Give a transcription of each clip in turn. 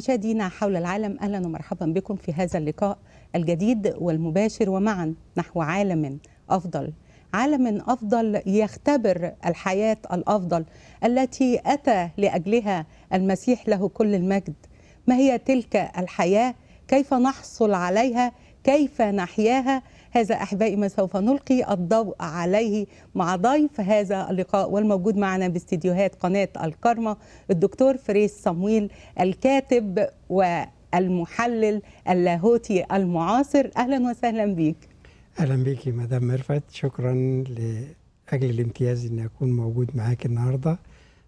مشاهدينا حول العالم اهلا ومرحبا بكم في هذا اللقاء الجديد والمباشر ومعا نحو عالم افضل عالم افضل يختبر الحياه الافضل التي اتى لاجلها المسيح له كل المجد ما هي تلك الحياه كيف نحصل عليها كيف نحياها هذا أحبائي ما سوف نلقي الضوء عليه مع ضيف هذا اللقاء والموجود معنا باستديوهات قناة الكرمة الدكتور فريس صمويل الكاتب والمحلل اللاهوتي المعاصر أهلا وسهلا بك أهلا بك مدام مرفت شكرا لأجل الامتياز أن أكون موجود معاك النهاردة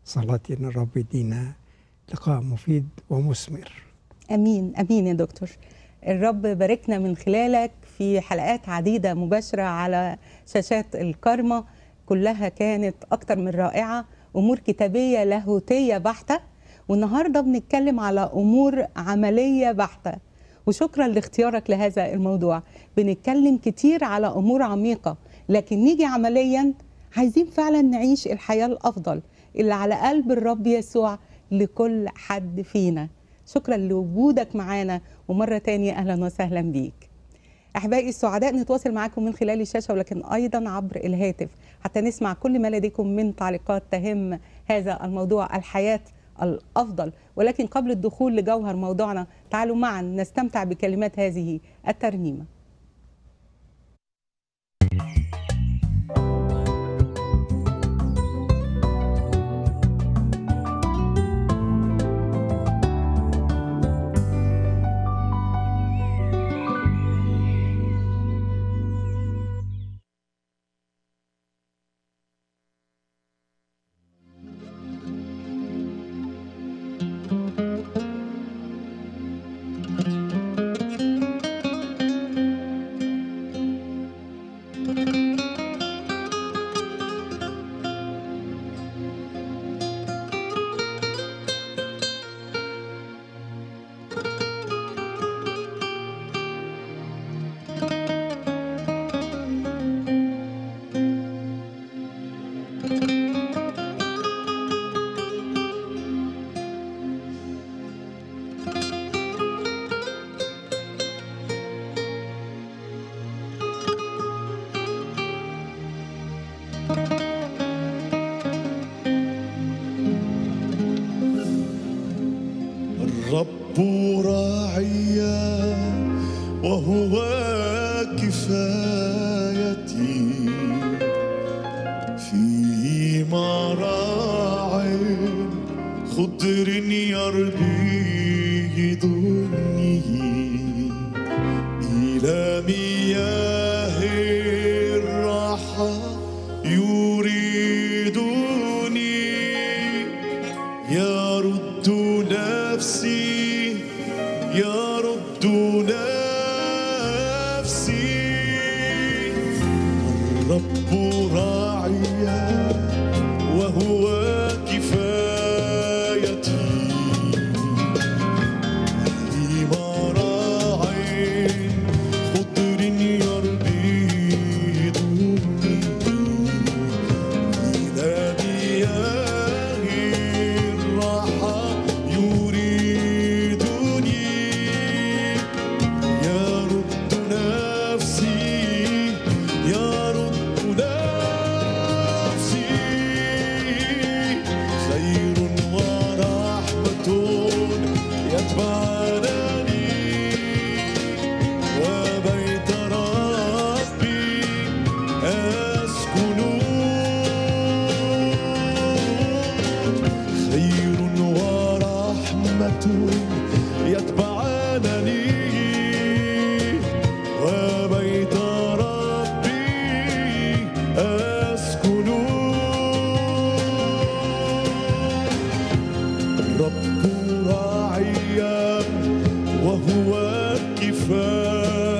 صلاتي أن الرب يدينا لقاء مفيد ومثمر امين امين يا دكتور الرب باركنا من خلالك في حلقات عديدة مباشرة على شاشات الكارما كلها كانت أكتر من رائعة أمور كتابية لاهوتية بحتة والنهاردة بنتكلم على أمور عملية بحتة وشكرا لاختيارك لهذا الموضوع بنتكلم كتير على أمور عميقة لكن نيجي عمليا عايزين فعلا نعيش الحياة الأفضل اللي على قلب الرب يسوع لكل حد فينا شكرا لوجودك معانا ومرة تانية أهلا وسهلا بيك احبائي السعداء نتواصل معاكم من خلال الشاشه ولكن ايضا عبر الهاتف حتى نسمع كل ما لديكم من تعليقات تهم هذا الموضوع الحياه الافضل ولكن قبل الدخول لجوهر موضوعنا تعالوا معا نستمتع بكلمات هذه الترنيمه que fã.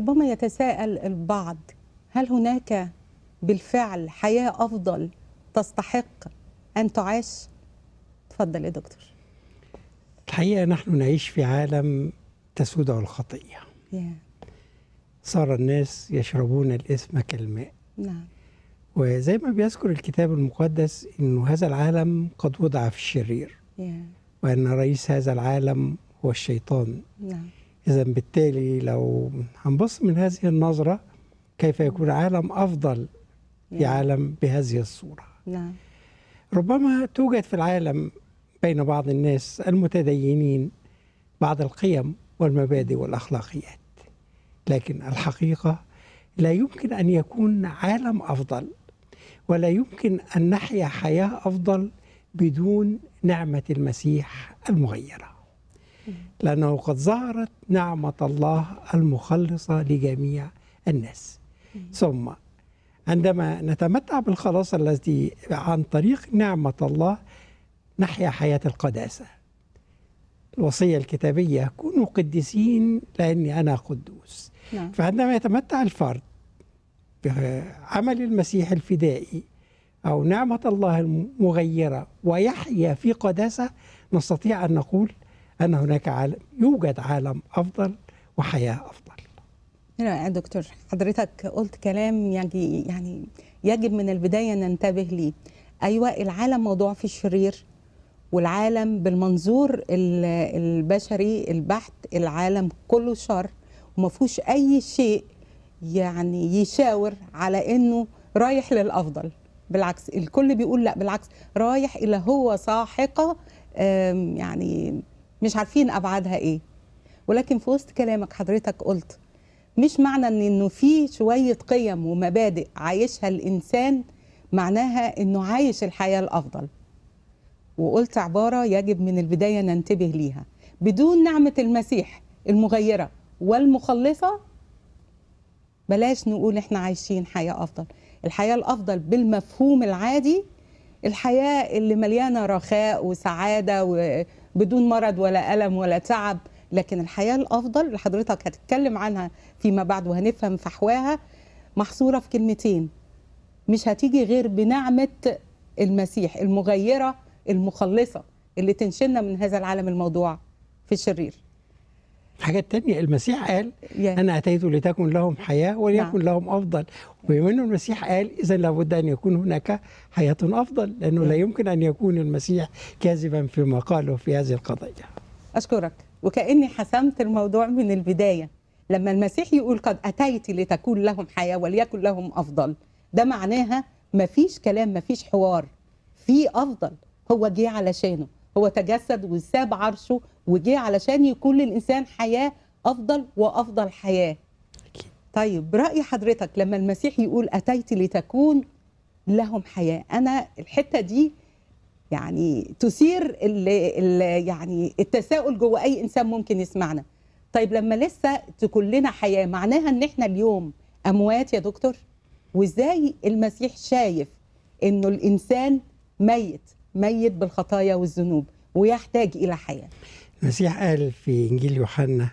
ربما يتساءل البعض هل هناك بالفعل حياه افضل تستحق ان تعاش؟ اتفضل يا دكتور. الحقيقه نحن نعيش في عالم تسوده الخطيه. Yeah. صار الناس يشربون الاثم كالماء. نعم. وزي ما بيذكر الكتاب المقدس انه هذا العالم قد وضع في الشرير. Yeah. وان رئيس هذا العالم هو الشيطان. نعم. إذا بالتالي لو هنبص من هذه النظرة كيف يكون عالم أفضل في نعم. عالم بهذه الصورة نعم. ربما توجد في العالم بين بعض الناس المتدينين بعض القيم والمبادئ والأخلاقيات لكن الحقيقة لا يمكن أن يكون عالم أفضل ولا يمكن أن نحيا حياة أفضل بدون نعمة المسيح المغيرة لأنه قد ظهرت نعمة الله المخلصة لجميع الناس ثم عندما نتمتع بالخلاص الذي عن طريق نعمة الله نحيا حياة القداسة الوصية الكتابية كونوا قديسين لأني أنا قدوس نعم. فعندما يتمتع الفرد بعمل المسيح الفدائي أو نعمة الله المغيرة ويحيا في قداسة نستطيع أن نقول أن هناك عالم يوجد عالم أفضل وحياة أفضل يا دكتور حضرتك قلت كلام يعني يعني يجب من البداية ننتبه ليه أيوة العالم موضوع فيه الشرير والعالم بالمنظور البشري البحت العالم كله شر وما فيهوش أي شيء يعني يشاور على أنه رايح للأفضل بالعكس الكل بيقول لا بالعكس رايح إلى هو ساحقة يعني مش عارفين ابعادها ايه ولكن في وسط كلامك حضرتك قلت مش معنى ان انه في شويه قيم ومبادئ عايشها الانسان معناها انه عايش الحياه الافضل وقلت عباره يجب من البدايه ننتبه ليها بدون نعمه المسيح المغيره والمخلصه بلاش نقول احنا عايشين حياه افضل الحياه الافضل بالمفهوم العادي الحياه اللي مليانه رخاء وسعاده وبدون مرض ولا الم ولا تعب لكن الحياه الافضل اللي حضرتك هتتكلم عنها فيما بعد وهنفهم فحواها محصوره في كلمتين مش هتيجي غير بنعمه المسيح المغيره المخلصه اللي تنشلنا من هذا العالم الموضوع في الشرير الحاجة تانية المسيح قال يعني. أنا أتيت لتكن لهم حياة وليكن نعم. لهم أفضل وبما أنه المسيح قال إذا لابد أن يكون هناك حياة أفضل لأنه لا يمكن أن يكون المسيح كاذبا فيما قاله في هذه القضية أشكرك وكأني حسمت الموضوع من البداية لما المسيح يقول قد أتيت لتكون لهم حياة وليكن لهم أفضل ده معناها مفيش كلام مفيش حوار في أفضل هو جه علشانه هو تجسد وساب عرشه وجه علشان يكون للإنسان حياة أفضل وأفضل حياة طيب برأي حضرتك لما المسيح يقول أتيت لتكون لهم حياة أنا الحتة دي يعني تثير اللي اللي يعني التساؤل جوه أي إنسان ممكن يسمعنا طيب لما لسه تكون لنا حياة معناها أن إحنا اليوم أموات يا دكتور وإزاي المسيح شايف أنه الإنسان ميت ميت بالخطايا والذنوب ويحتاج إلى حياة المسيح قال في إنجيل يوحنا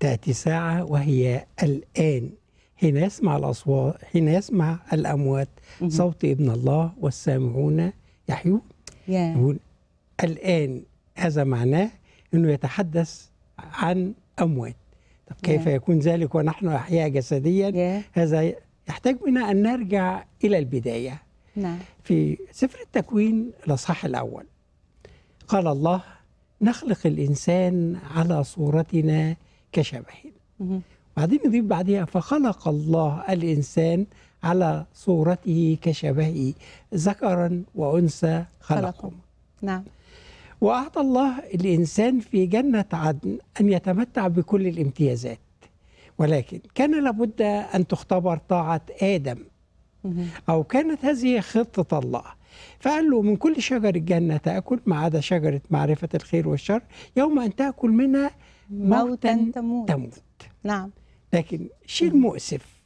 تأتي ساعة وهي الآن حين يسمع الأصوات حين يسمع الأموات صوت ابن الله والسامعون يحيون yeah. الآن هذا معناه أنه يتحدث عن أموات طب كيف yeah. يكون ذلك ونحن أحياء جسديا yeah. هذا يحتاج منا أن نرجع إلى البداية نعم. في سفر التكوين الأصحاح الأول قال الله نخلق الإنسان على صورتنا كشبهنا بعدين نضيف بعدها فخلق الله الإنسان على صورته كشبهه ذكرا وأنثى خلقهم نعم وأعطى الله الإنسان في جنة عدن أن يتمتع بكل الامتيازات ولكن كان لابد أن تختبر طاعة آدم أو كانت هذه خطة الله فقال له من كل شجر الجنة تأكل ما عدا شجرة معرفة الخير والشر يوم أن تأكل منها موتا تموت, تموت. نعم لكن شيء مؤسف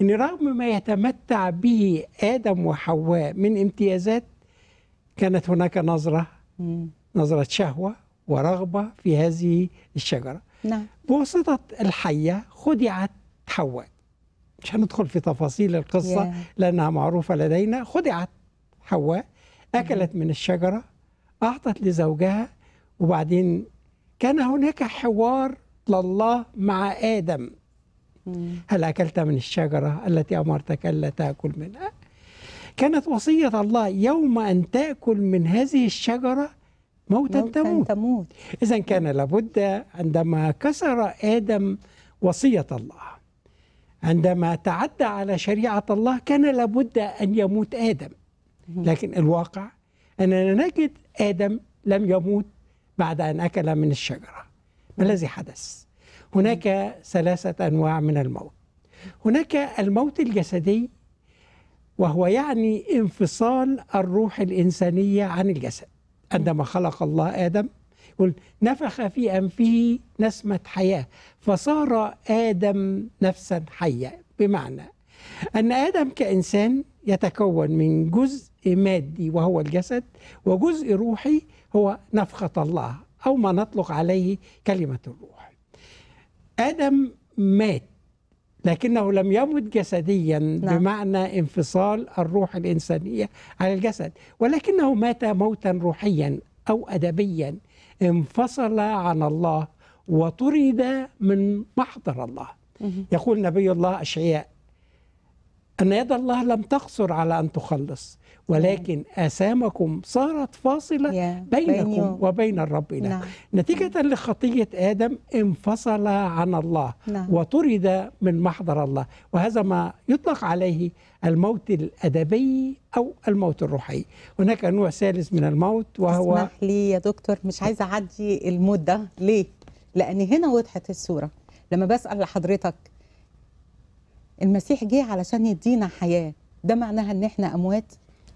ان رغم ما يتمتع به ادم وحواء من امتيازات كانت هناك نظره نظره شهوه ورغبه في هذه الشجره نعم بواسطه الحيه خدعت حواء مش هندخل في تفاصيل القصه yeah. لانها معروفه لدينا خدعت حواء أكلت من الشجرة أعطت لزوجها وبعدين كان هناك حوار لله مع آدم هل أكلت من الشجرة التي أمرتك ألا تأكل منها كانت وصية الله يوم أن تأكل من هذه الشجرة موتا, تموت, تموت. إذا كان لابد عندما كسر آدم وصية الله عندما تعدى على شريعة الله كان لابد أن يموت آدم لكن الواقع أننا نجد آدم لم يموت بعد أن أكل من الشجرة ما الذي حدث؟ هناك ثلاثة أنواع من الموت هناك الموت الجسدي وهو يعني انفصال الروح الإنسانية عن الجسد عندما خلق الله آدم يقول نفخ في أنفه نسمة حياة فصار آدم نفسا حية بمعنى أن آدم كإنسان يتكون من جزء مادي وهو الجسد وجزء روحي هو نفخة الله أو ما نطلق عليه كلمة الروح آدم مات لكنه لم يمت جسديا نعم. بمعنى انفصال الروح الإنسانية على الجسد ولكنه مات موتا روحيا أو أدبيا انفصل عن الله وطرد من محضر الله يقول نبي الله أشعياء أن يد الله لم تقصر على أن تخلص ولكن نعم. آثامكم صارت فاصلة بينكم وبين الرب إله نعم. نتيجة لخطية آدم انفصل عن الله نعم. وطرد من محضر الله وهذا ما يطلق عليه الموت الأدبي أو الموت الروحي هناك نوع ثالث من الموت وهو اسمح لي يا دكتور مش عايزة أعدي المدة ليه؟ لأن هنا وضحت الصورة لما بسأل لحضرتك المسيح جه علشان يدينا حياه ده معناها ان احنا اموات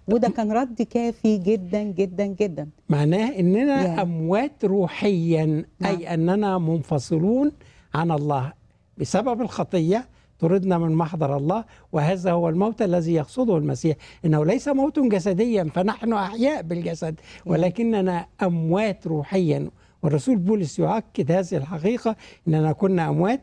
وده كان رد كافي جدا جدا جدا معناه اننا يعني. اموات روحيا نعم. اي اننا منفصلون عن الله بسبب الخطيه طردنا من محضر الله وهذا هو الموت الذي يقصده المسيح انه ليس موت جسديا فنحن احياء بالجسد ولكننا اموات روحيا والرسول بولس يؤكد هذه الحقيقه اننا كنا اموات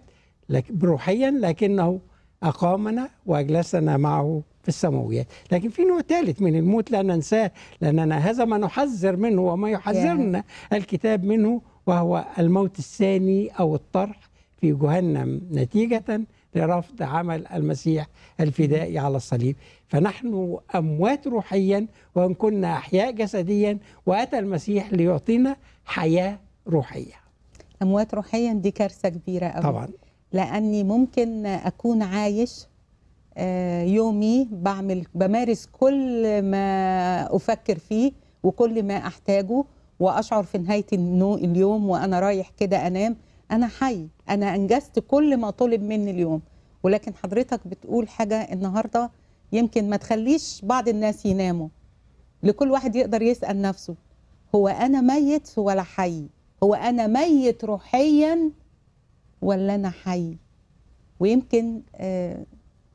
روحيا لكنه أقامنا وأجلسنا معه في السماويات لكن في نوع ثالث من الموت لا ننساه لأننا هذا ما نحذر منه وما يحذرنا الكتاب منه وهو الموت الثاني أو الطرح في جهنم نتيجة لرفض عمل المسيح الفدائي mm-hmm. على الصليب فنحن أموات روحيا وإن كنا أحياء جسديا وأتى المسيح ليعطينا حياة روحية أموات روحيا دي كارثة كبيرة أوي طبعا لاني ممكن اكون عايش آه، يومي بعمل بمارس كل ما افكر فيه وكل ما احتاجه واشعر في نهايه اليوم وانا رايح كده انام انا حي انا انجزت كل ما طلب مني اليوم ولكن حضرتك بتقول حاجه النهارده يمكن ما تخليش بعض الناس يناموا لكل واحد يقدر يسال نفسه هو انا ميت ولا حي هو انا ميت روحيا ولا انا حي ويمكن آه،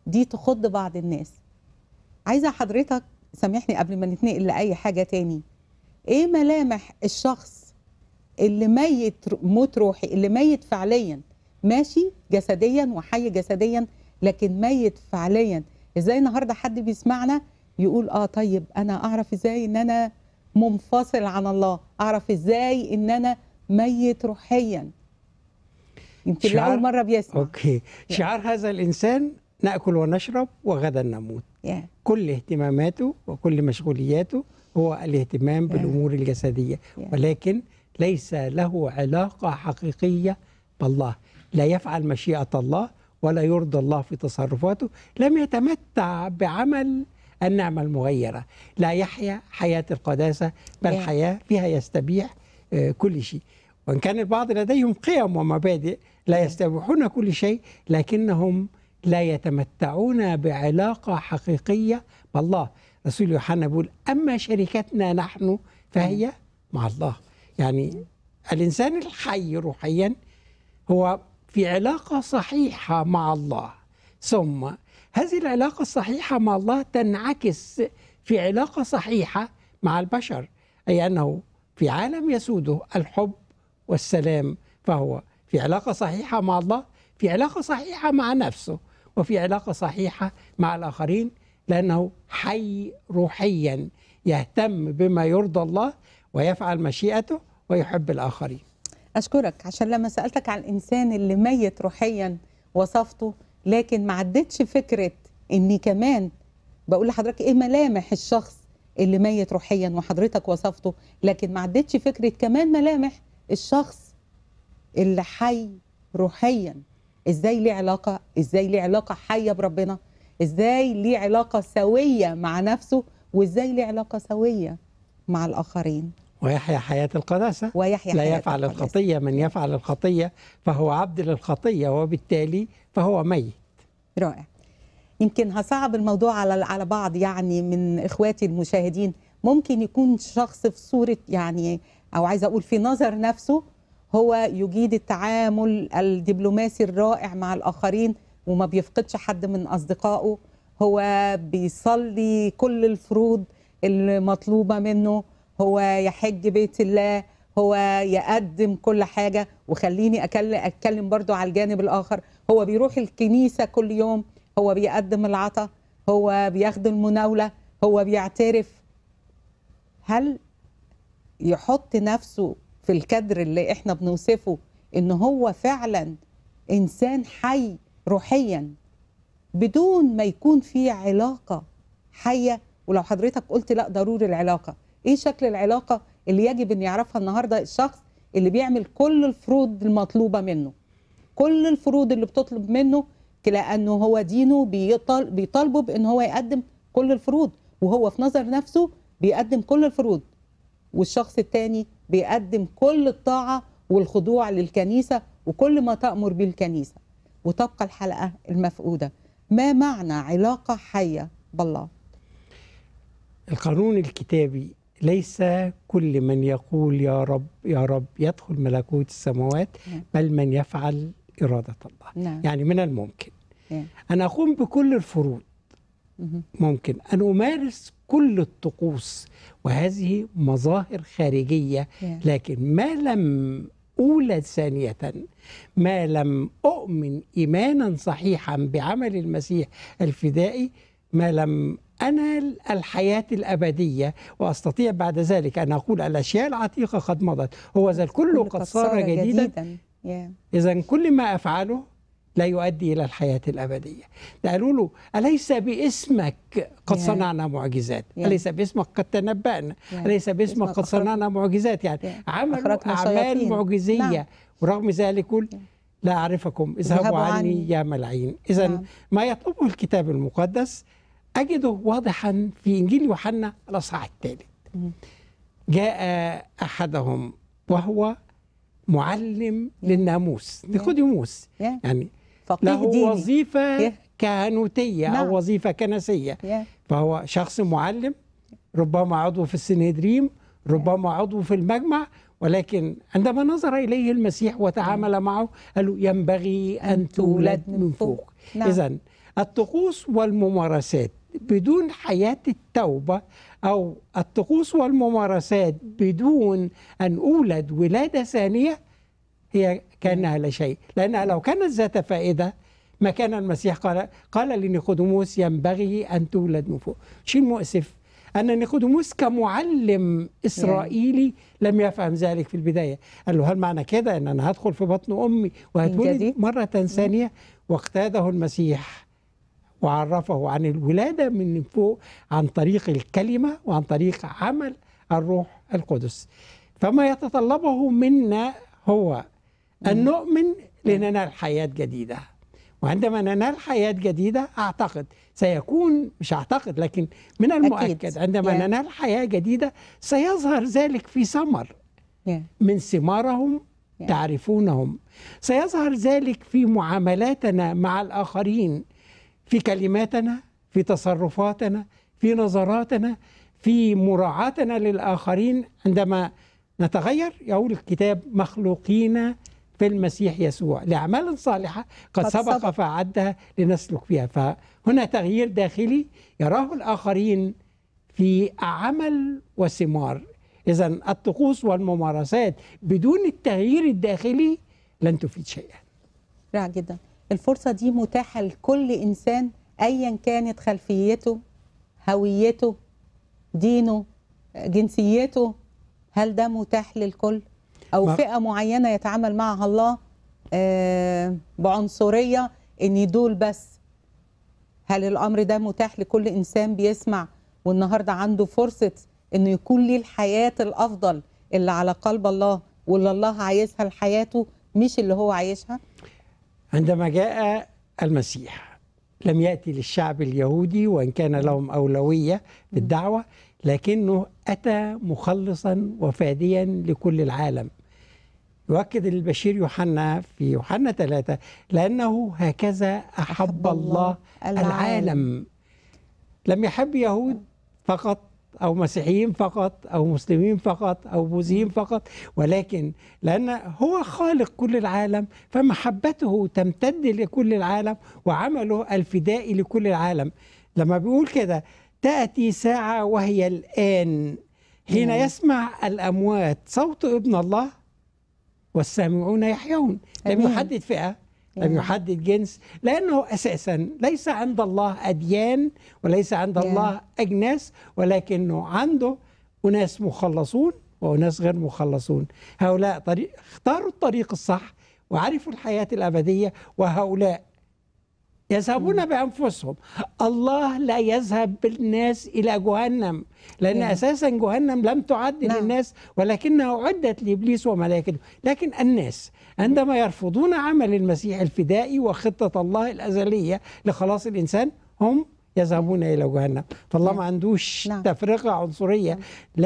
دي تخض بعض الناس عايزه حضرتك سامحني قبل ما نتنقل لاي حاجه تاني ايه ملامح الشخص اللي ميت موت روحي اللي ميت فعليا ماشي جسديا وحي جسديا لكن ميت فعليا ازاي النهارده حد بيسمعنا يقول اه طيب انا اعرف ازاي ان انا منفصل عن الله اعرف ازاي ان انا ميت روحيا يمكن شعار... لأول مرة بيسمع أوكي شعار هذا الإنسان نأكل ونشرب وغدا نموت yeah. كل اهتماماته وكل مشغولياته هو الاهتمام yeah. بالأمور الجسدية yeah. ولكن ليس له علاقة حقيقية بالله لا يفعل مشيئة الله ولا يرضى الله في تصرفاته لم يتمتع بعمل النعمة المغيرة لا يحيا حياة القداسة بل حياة فيها يستبيح آه، كل شيء وإن كان البعض لديهم قيم ومبادئ لا يستبحون كل شيء لكنهم لا يتمتعون بعلاقة حقيقية بالله رسول يوحنا بيقول أما شركتنا نحن فهي مع الله يعني الإنسان الحي روحيا هو في علاقة صحيحة مع الله ثم هذه العلاقة الصحيحة مع الله تنعكس في علاقة صحيحة مع البشر أي أنه في عالم يسوده الحب والسلام فهو في علاقة صحيحة مع الله في علاقة صحيحة مع نفسه وفي علاقة صحيحة مع الآخرين لأنه حي روحيا يهتم بما يرضى الله ويفعل مشيئته ويحب الآخرين أشكرك عشان لما سألتك عن الإنسان اللي ميت روحيا وصفته لكن ما عدتش فكرة إني كمان بقول لحضرتك إيه ملامح الشخص اللي ميت روحيا وحضرتك وصفته لكن ما عدتش فكرة كمان ملامح الشخص اللي حي روحيا ازاي ليه علاقه ازاي ليه علاقه حيه بربنا ازاي ليه علاقه سويه مع نفسه وازاي ليه علاقه سويه مع الاخرين ويحيا حياة القداسة ويحيا لا حياة يفعل الخطية من يفعل الخطية فهو عبد للخطية وبالتالي فهو ميت رائع يمكن هصعب الموضوع على على بعض يعني من اخواتي المشاهدين ممكن يكون شخص في صورة يعني او عايزه اقول في نظر نفسه هو يجيد التعامل الدبلوماسي الرائع مع الآخرين وما بيفقدش حد من أصدقائه هو بيصلي كل الفروض المطلوبة منه هو يحج بيت الله هو يقدم كل حاجة وخليني أتكلم برضو على الجانب الآخر هو بيروح الكنيسة كل يوم هو بيقدم العطاء هو بياخد المناولة هو بيعترف هل يحط نفسه في الكادر اللي احنا بنوصفه ان هو فعلا انسان حي روحيا بدون ما يكون في علاقه حيه ولو حضرتك قلت لا ضروري العلاقه ايه شكل العلاقه اللي يجب ان يعرفها النهارده الشخص اللي بيعمل كل الفروض المطلوبه منه كل الفروض اللي بتطلب منه لانه هو دينه بيطالبه بان هو يقدم كل الفروض وهو في نظر نفسه بيقدم كل الفروض والشخص الثاني بيقدم كل الطاعة والخضوع للكنيسة وكل ما تأمر به الكنيسة وتبقى الحلقة المفقودة ما معنى علاقة حية بالله القانون الكتابي ليس كل من يقول يا رب يا رب يدخل ملكوت السماوات نعم. بل من يفعل إرادة الله نعم. يعني من الممكن نعم. أنا أقوم بكل الفروض ممكن أن أمارس كل الطقوس وهذه مظاهر خارجية لكن ما لم أولى ثانية ما لم أؤمن إيمانا صحيحا بعمل المسيح الفدائي ما لم أنا الحياة الأبدية وأستطيع بعد ذلك أن أقول الأشياء العتيقة قد مضت هو ذا الكل قد صار جديدا, جديداً. Yeah. إذا كل ما أفعله لا يؤدي إلى الحياة الأبدية قالوا له أليس باسمك قد صنعنا معجزات أليس باسمك قد تنبأنا أليس باسمك قد صنعنا معجزات يعني, عملوا أعمال معجزية نعم. ورغم ذلك قل لا أعرفكم اذهبوا عني, يا ملعين إذا نعم. ما يطلبه الكتاب المقدس أجده واضحا في إنجيل يوحنا الأصحاح الثالث جاء أحدهم وهو معلم للناموس نيكوديموس نيقوديموس يعني فقيه له ديني. وظيفة إيه؟ كهنوتية نعم. أو وظيفة كنسية إيه؟ فهو شخص معلم ربما عضو في السنهدريم ربما عضو في المجمع ولكن عندما نظر إليه المسيح وتعامل نعم. معه قال له ينبغي أن تولد من فوق نعم. إذا الطقوس والممارسات بدون حياة التوبة أو الطقوس والممارسات بدون أن أولد ولادة ثانية هي كانها لا شيء لانها لو كانت ذات فائده ما كان المسيح قال قال لنيقودموس ينبغي ان تولد من فوق شيء مؤسف ان نيقودموس كمعلم اسرائيلي لم يفهم ذلك في البدايه قال له هل معنى كده ان انا هدخل في بطن امي وهتولد مره ثانيه واقتاده المسيح وعرفه عن الولاده من فوق عن طريق الكلمه وعن طريق عمل الروح القدس فما يتطلبه منا هو أن نؤمن لننال حياة جديدة وعندما ننال حياة جديدة أعتقد سيكون مش أعتقد لكن من المؤكد عندما ننال حياة جديدة سيظهر ذلك في ثمر من ثمارهم تعرفونهم سيظهر ذلك في معاملاتنا مع الآخرين في كلماتنا في تصرفاتنا في نظراتنا في مراعاتنا للآخرين عندما نتغير يقول الكتاب مخلوقين في المسيح يسوع لأعمال صالحة قد سبق فعدها لنسلك فيها فهنا تغيير داخلي يراه الآخرين في عمل وثمار إذا الطقوس والممارسات بدون التغيير الداخلي لن تفيد شيئا رائع جدا الفرصة دي متاحة لكل إنسان أيا كانت خلفيته هويته دينه جنسيته هل ده متاح للكل؟ او ما... فئه معينه يتعامل معها الله آه، بعنصريه ان دول بس هل الامر ده متاح لكل انسان بيسمع والنهارده عنده فرصه انه يكون ليه الحياه الافضل اللي على قلب الله واللي الله عايزها لحياته مش اللي هو عايشها عندما جاء المسيح لم ياتي للشعب اليهودي وان كان لهم اولويه بالدعوه لكنه اتى مخلصا وفاديا لكل العالم يؤكد البشير يوحنا في يوحنا ثلاثة لأنه هكذا أحب الله العالم لم يحب يهود فقط أو مسيحيين فقط أو مسلمين فقط أو بوذيين فقط ولكن لأن هو خالق كل العالم فمحبته تمتد لكل العالم وعمله الفدائي لكل العالم لما بيقول كده تأتي ساعة وهي الآن حين نعم. يسمع الأموات صوت ابن الله والسامعون يحيون لم يحدد فئة لم يحدد جنس لأنه أساسا ليس عند الله أديان وليس عند الله أجناس ولكنه عنده أناس مخلصون وأناس غير مخلصون هؤلاء طريق اختاروا الطريق الصح وعرفوا الحياة الأبدية وهؤلاء يذهبون بانفسهم الله لا يذهب بالناس الى جهنم لان مم. نعم. اساسا جهنم لم تعد نعم. للناس ولكنها اعدت لابليس وملائكته لكن الناس عندما يرفضون عمل المسيح الفدائي وخطه الله الازليه لخلاص الانسان هم يذهبون الى جهنم فالله نعم. ما عندوش نعم. تفرقه عنصريه نعم.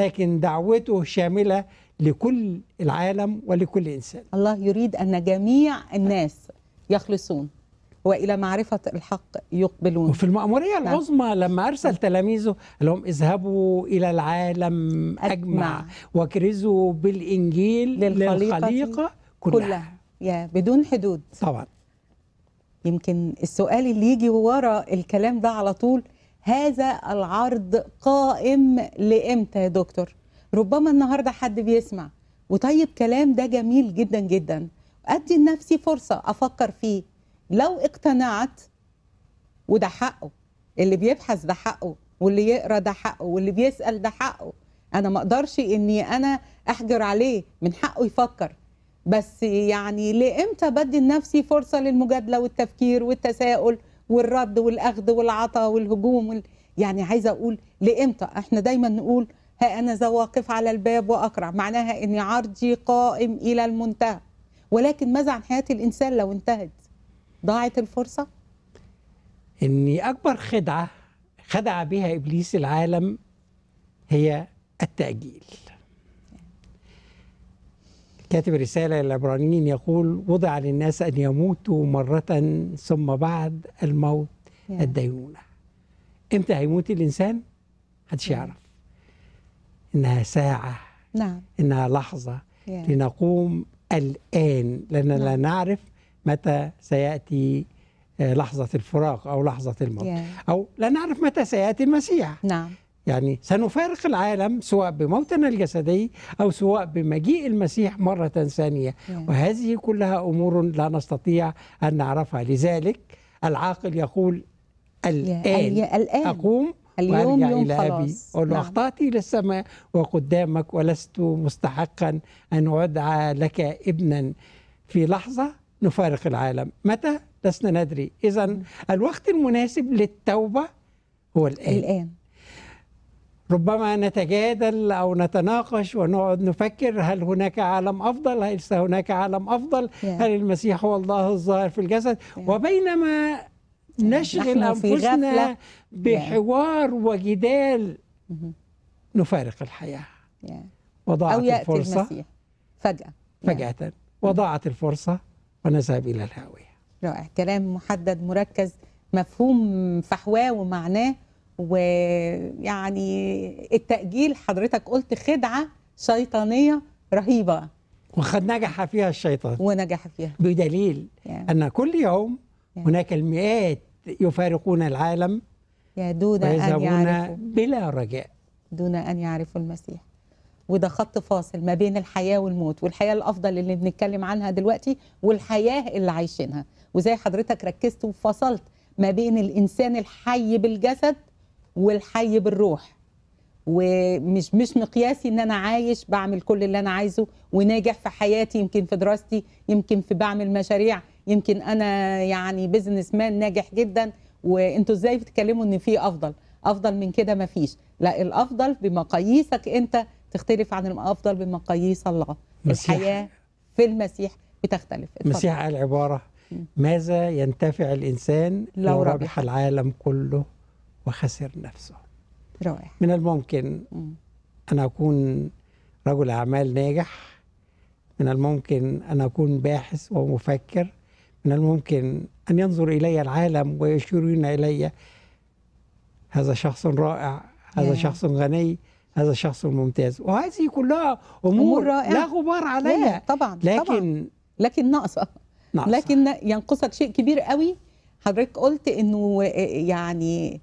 لكن دعوته شامله لكل العالم ولكل انسان الله يريد ان جميع الناس يخلصون والى معرفه الحق يقبلون وفي المأمورية نعم. العظمى نعم. لما ارسل تلاميذه لهم اذهبوا الى العالم اجمع, أجمع. واكرزوا بالانجيل للخليقه, للخليقة كلها, كلها. يا بدون حدود طبعا يمكن السؤال اللي يجي ورا الكلام ده على طول هذا العرض قائم لامتى يا دكتور ربما النهارده حد بيسمع وطيب كلام ده جميل جدا جدا ادي لنفسي فرصه افكر فيه لو اقتنعت وده حقه اللي بيبحث ده حقه واللي يقرا ده حقه واللي بيسال ده حقه انا ما اقدرش اني انا احجر عليه من حقه يفكر بس يعني لامتى بدي لنفسي فرصه للمجادله والتفكير والتساؤل والرد والاخذ والعطاء والهجوم وال... يعني عايزه اقول لامتى احنا دايما نقول ها انا ذا واقف على الباب واقرع معناها اني عرضي قائم الى المنتهى ولكن ماذا عن حياه الانسان لو انتهت ضاعت الفرصة؟ إني أكبر خدعة خدع بها إبليس العالم هي التأجيل كاتب رسالة للعبرانيين يقول وضع للناس أن يموتوا مرة ثم بعد الموت الدينونة إمتى هيموت الإنسان؟ محدش يعرف إنها ساعة نعم إنها لحظة لنقوم الآن لأننا لا نعم. نعرف متى سيأتي آه، لحظة الفراق أو لحظة الموت yeah. أو لا نعرف متى سيأتي المسيح نعم يعني سنفارق العالم سواء بموتنا الجسدي أو سواء بمجيء المسيح مرة ثانية yeah. وهذه كلها أمور لا نستطيع أن نعرفها لذلك العاقل يقول الآن yeah. الآن أقوم اليوم يوم إلى خلاص أبي نعم. أخطأت إلى السماء وقدامك ولست مستحقا أن أدعى لك ابنا في لحظة نفارق العالم متى لسنا ندري إذا الوقت المناسب للتوبة هو الآن, الآن. ربما نتجادل أو نتناقش ونقعد نفكر هل هناك عالم أفضل هل هناك عالم أفضل yeah. هل المسيح هو الله الظاهر في الجسد yeah. وبينما نشغل أنفسنا بحوار yeah. وجدال mm -hmm. نفارق الحياة yeah. وضاعت أو يأتي الفرصة المسيح. فجأة yeah. فجأة وضاعت الفرصة ونذهب إلى الهاوية رائع كلام محدد مركز مفهوم فحواه ومعناه ويعني التأجيل حضرتك قلت خدعة شيطانية رهيبة وقد نجح فيها الشيطان ونجح فيها بدليل يا. أن كل يوم يا. هناك المئات يفارقون العالم يا دون أن يعرفوا بلا رجاء دون أن يعرفوا المسيح وده خط فاصل ما بين الحياه والموت والحياه الافضل اللي بنتكلم عنها دلوقتي والحياه اللي عايشينها وزي حضرتك ركزت وفصلت ما بين الانسان الحي بالجسد والحي بالروح ومش مش مقياسي ان انا عايش بعمل كل اللي انا عايزه وناجح في حياتي يمكن في دراستي يمكن في بعمل مشاريع يمكن انا يعني بزنس مان ناجح جدا وانتوا ازاي بتتكلموا ان في افضل افضل من كده مفيش لا الافضل بمقاييسك انت تختلف عن الأفضل بمقاييس الله مسيح. الحياة في المسيح بتختلف المسيح قال عبارة ماذا ينتفع الإنسان لو, لو ربح, العالم كله وخسر نفسه رائع من الممكن أن أكون رجل أعمال ناجح من الممكن أن أكون باحث ومفكر من الممكن أن ينظر إلي العالم ويشيرون إلي هذا شخص رائع هذا yeah. شخص غني هذا الشخص الممتاز وهذه كلها امور, أمور رائعة. لا غبار عليها طبعا لكن طبعاً. لكن ناقصه لكن ينقصك شيء كبير قوي حضرتك قلت انه آه، يعني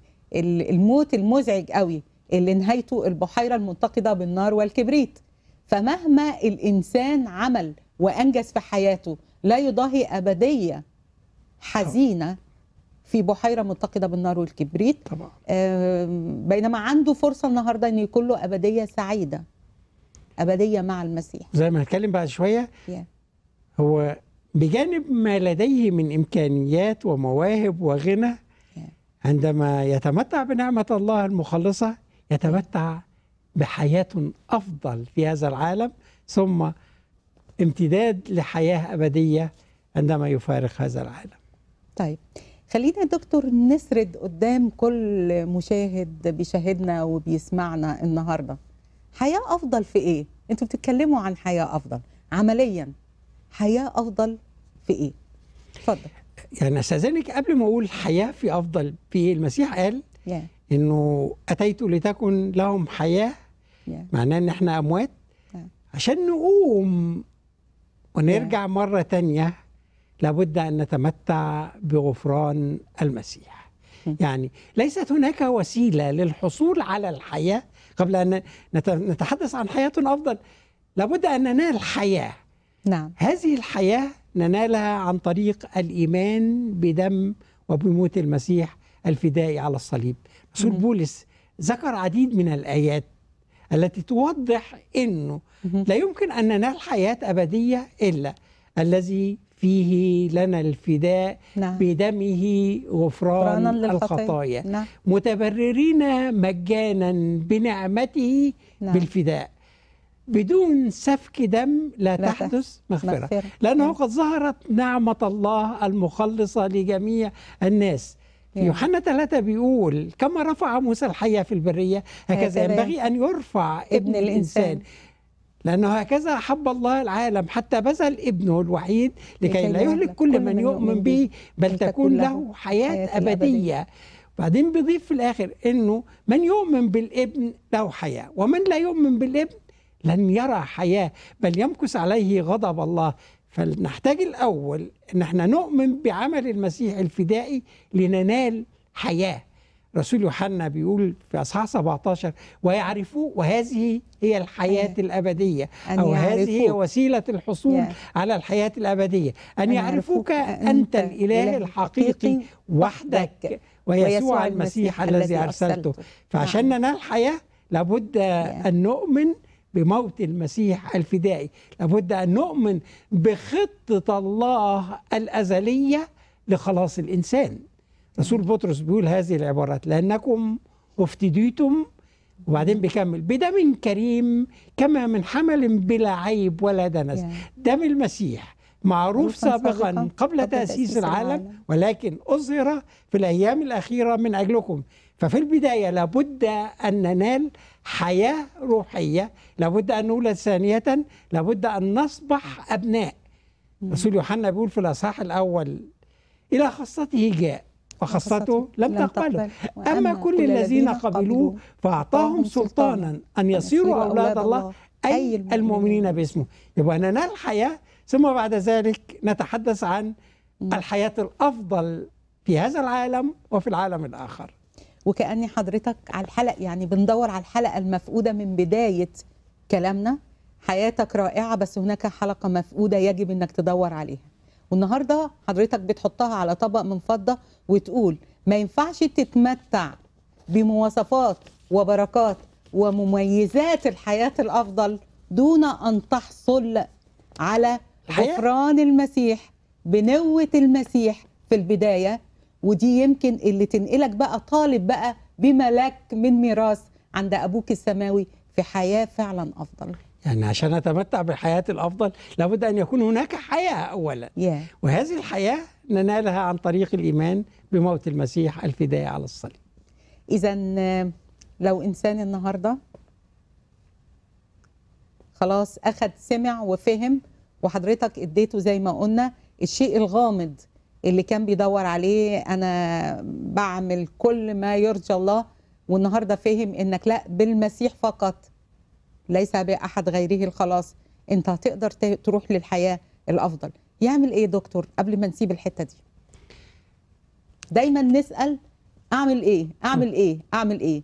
الموت المزعج قوي اللي نهايته البحيره المنتقده بالنار والكبريت فمهما الانسان عمل وانجز في حياته لا يضاهي ابديه حزينه في بحيره متقده بالنار والكبريت طبعا بينما عنده فرصه النهارده ان يكون له ابديه سعيده ابديه مع المسيح زي ما هنتكلم بعد شويه yeah. هو بجانب ما لديه من امكانيات ومواهب وغنى yeah. عندما يتمتع بنعمه الله المخلصه يتمتع بحياه افضل في هذا العالم ثم امتداد لحياه ابديه عندما يفارق هذا العالم. طيب خلينا يا دكتور نسرد قدام كل مشاهد بيشاهدنا وبيسمعنا النهارده حياه افضل في ايه انتوا بتتكلموا عن حياه افضل عمليا حياه افضل في ايه اتفضل يعني استاذنك قبل ما اقول حياه في افضل في ايه المسيح قال yeah. انه اتيت لتكن لهم حياه yeah. معناه ان احنا اموات yeah. عشان نقوم ونرجع yeah. مره ثانيه لابد أن نتمتع بغفران المسيح يعني ليست هناك وسيلة للحصول على الحياة قبل أن نتحدث عن حياة أفضل لابد أن ننال حياة نعم. هذه الحياة ننالها عن طريق الإيمان بدم وبموت المسيح الفدائي على الصليب رسول بولس ذكر عديد من الآيات التي توضح أنه لا يمكن أن ننال حياة أبدية إلا الذي فيه لنا الفداء نعم. بدمه غفران الخطايا نعم. متبررين مجانا بنعمته نعم. بالفداء بدون سفك دم لا, لا تحدث, مغفرة, مغفرة. لأنه نعم. قد ظهرت نعمة الله المخلصة لجميع الناس نعم. يوحنا 3 بيقول كما رفع موسى الحية في البرية هكذا ينبغي أن يرفع ابن الإنسان لأنه هكذا أحب الله العالم حتى بذل ابنه الوحيد لكي لا يهلك كل من يؤمن به بل تكون له حياة أبدية بعدين بيضيف في الآخر أنه من يؤمن بالابن له حياة ومن لا يؤمن بالابن لن يرى حياة بل يمكث عليه غضب الله فنحتاج الأول أن احنا نؤمن بعمل المسيح الفدائي لننال حياه رسول يوحنا بيقول في اصحاح 17 ويعرفوه وهذه هي الحياه الابديه أن او هذه هي وسيله الحصول على الحياه الابديه ان يعرفوك انت الاله الحقيقي وحدك ويسوع المسيح الذي ارسلته فعشان نعم. ننال الحياه لابد ان نؤمن بموت المسيح الفدائي لابد ان نؤمن بخطه الله الازليه لخلاص الانسان رسول بطرس بيقول هذه العبارات لأنكم افتديتم وبعدين بيكمل بدم كريم كما من حمل بلا عيب ولا دنس دم المسيح معروف سابقا قبل تأسيس العالم ولكن أظهر في الأيام الأخيرة من أجلكم ففي البداية لابد أن ننال حياة روحية لابد أن نولد ثانية لابد أن نصبح أبناء mm. رسول يوحنا بيقول في الأصحاح الأول إلى خاصته جاء وخاصته لم تقبله أما كل الذين قبلوه فأعطاهم سلطانا أن يصيروا أولاد الله أي المؤمنين باسمه يبقى أننا الحياة ثم بعد ذلك نتحدث عن الحياة الأفضل في هذا العالم وفي العالم الآخر وكأني حضرتك على الحلقة يعني بندور على الحلقة المفقودة من بداية كلامنا حياتك رائعة بس هناك حلقة مفقودة يجب أنك تدور عليها والنهاردة حضرتك بتحطها على طبق من فضة وتقول ما ينفعش تتمتع بمواصفات وبركات ومميزات الحياة الأفضل دون أن تحصل على غفران المسيح بنوة المسيح في البداية ودي يمكن اللي تنقلك بقى طالب بقى بما لك من ميراث عند أبوك السماوي في حياة فعلا أفضل يعني عشان أتمتع بالحياة الأفضل لابد أن يكون هناك حياة أولا yeah. وهذه الحياة ننالها عن طريق الإيمان بموت المسيح الفداء على الصليب إذا لو إنسان النهاردة خلاص أخد سمع وفهم وحضرتك اديته زي ما قلنا الشيء الغامض اللي كان بيدور عليه أنا بعمل كل ما يرجى الله والنهاردة فهم إنك لا بالمسيح فقط ليس بأحد غيره الخلاص أنت هتقدر تروح للحياة الأفضل يعمل ايه دكتور قبل ما نسيب الحته دي دايما نسال اعمل ايه اعمل ايه اعمل ايه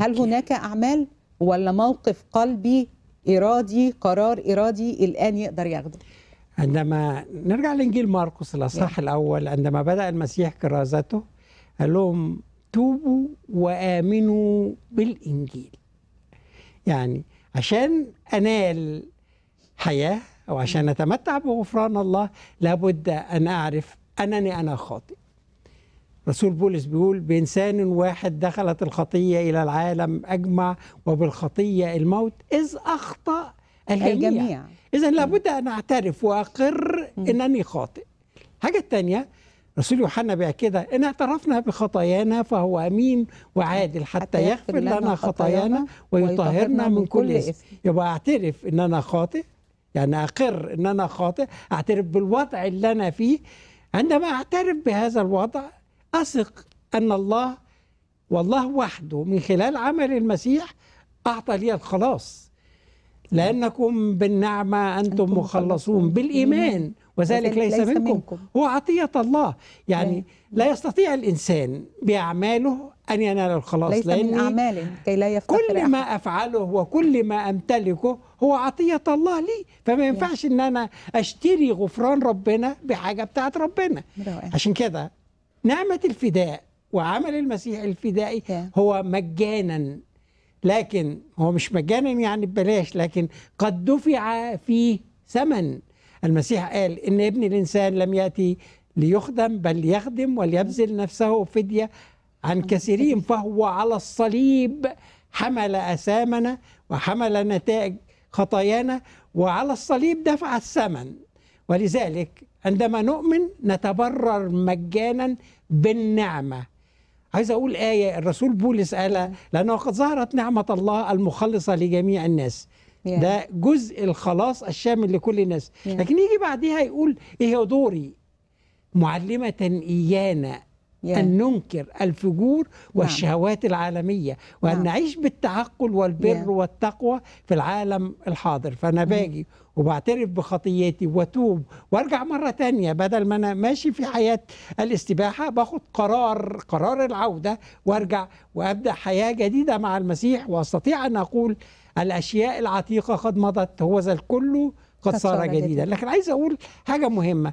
هل هناك اعمال ولا موقف قلبي ارادي قرار ارادي الان يقدر ياخده عندما نرجع لانجيل ماركوس الاصحاح نعم. الاول عندما بدا المسيح كرازته قال لهم توبوا وامنوا بالانجيل يعني عشان انال حياه أو عشان أتمتع بغفران الله لابد أن أعرف أنني أنا خاطئ رسول بولس بيقول بإنسان واحد دخلت الخطية إلى العالم أجمع وبالخطية الموت إذ أخطأ الجميع, الجميع. إذا لابد أن أعترف وأقر أنني خاطئ الحاجة الثانية رسول يوحنا بيأكدها إن اعترفنا بخطايانا فهو أمين وعادل حتى يغفر لنا خطايانا ويطهرنا من كل إثم يبقى أعترف إن أنا خاطئ يعني أقر أن أنا خاطئ أعترف بالوضع اللي أنا فيه عندما أعترف بهذا الوضع أثق أن الله والله وحده من خلال عمل المسيح أعطى لي الخلاص لأنكم بالنعمة أنتم مخلصون بالإيمان وذلك ليس, ليس منكم. منكم هو عطية الله يعني لا يستطيع الإنسان بأعماله أن ينال الخلاص ليس لأن من أعمال كي لا يفتقر كل ما أفعله وكل ما أمتلكه هو عطية الله لي فما ينفعش أن أنا أشتري غفران ربنا بحاجة بتاعت ربنا عشان كده نعمة الفداء وعمل المسيح الفدائي هو مجانا لكن هو مش مجانا يعني ببلاش لكن قد دفع فيه ثمن المسيح قال إن ابن الإنسان لم يأتي ليخدم بل يخدم وليبذل نفسه فدية عن كثيرين فهو على الصليب حمل اثامنا وحمل نتائج خطايانا وعلى الصليب دفع الثمن ولذلك عندما نؤمن نتبرر مجانا بالنعمة عايز أقول آية الرسول بولس قالها لأنه قد ظهرت نعمة الله المخلصة لجميع الناس yeah. ده جزء الخلاص الشامل لكل الناس yeah. لكن يجي بعديها يقول ايه هو دوري معلمة إيانا yeah. أن ننكر الفجور والشهوات نعم. العالمية وأن نعم. نعيش بالتعقل والبر yeah. والتقوى في العالم الحاضر فأنا mm-hmm. باجي وبعترف بخطيتي واتوب وارجع مره تانية بدل ما انا ماشي في حياه الاستباحه باخد قرار قرار العوده وارجع وابدا حياه جديده مع المسيح واستطيع ان اقول الأشياء العتيقة قد مضت هو ذا الكل قد صار جديدا لكن عايز أقول حاجة مهمة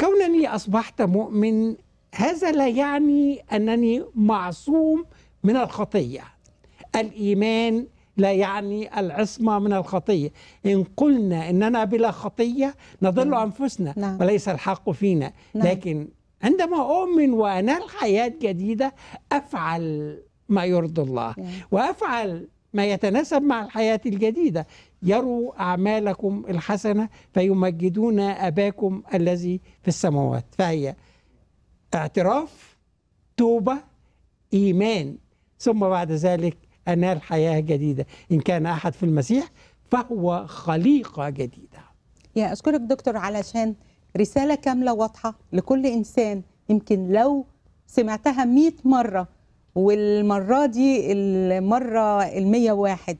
كونني أصبحت مؤمن هذا لا يعني أنني معصوم من الخطية الإيمان لا يعني العصمة من الخطية إن قلنا إننا بلا خطية نضل نعم. أنفسنا نعم. وليس الحق فينا نعم. لكن عندما أؤمن وأنال حياة جديدة أفعل ما يرضي الله نعم. وأفعل ما يتناسب مع الحياة الجديدة يروا أعمالكم الحسنة فيمجدون أباكم الذي في السماوات فهي اعتراف توبة إيمان ثم بعد ذلك أنال حياة جديدة إن كان أحد في المسيح فهو خليقة جديدة يا أشكرك دكتور علشان رسالة كاملة واضحة لكل إنسان يمكن لو سمعتها مئة مرة والمره دي المره المية واحد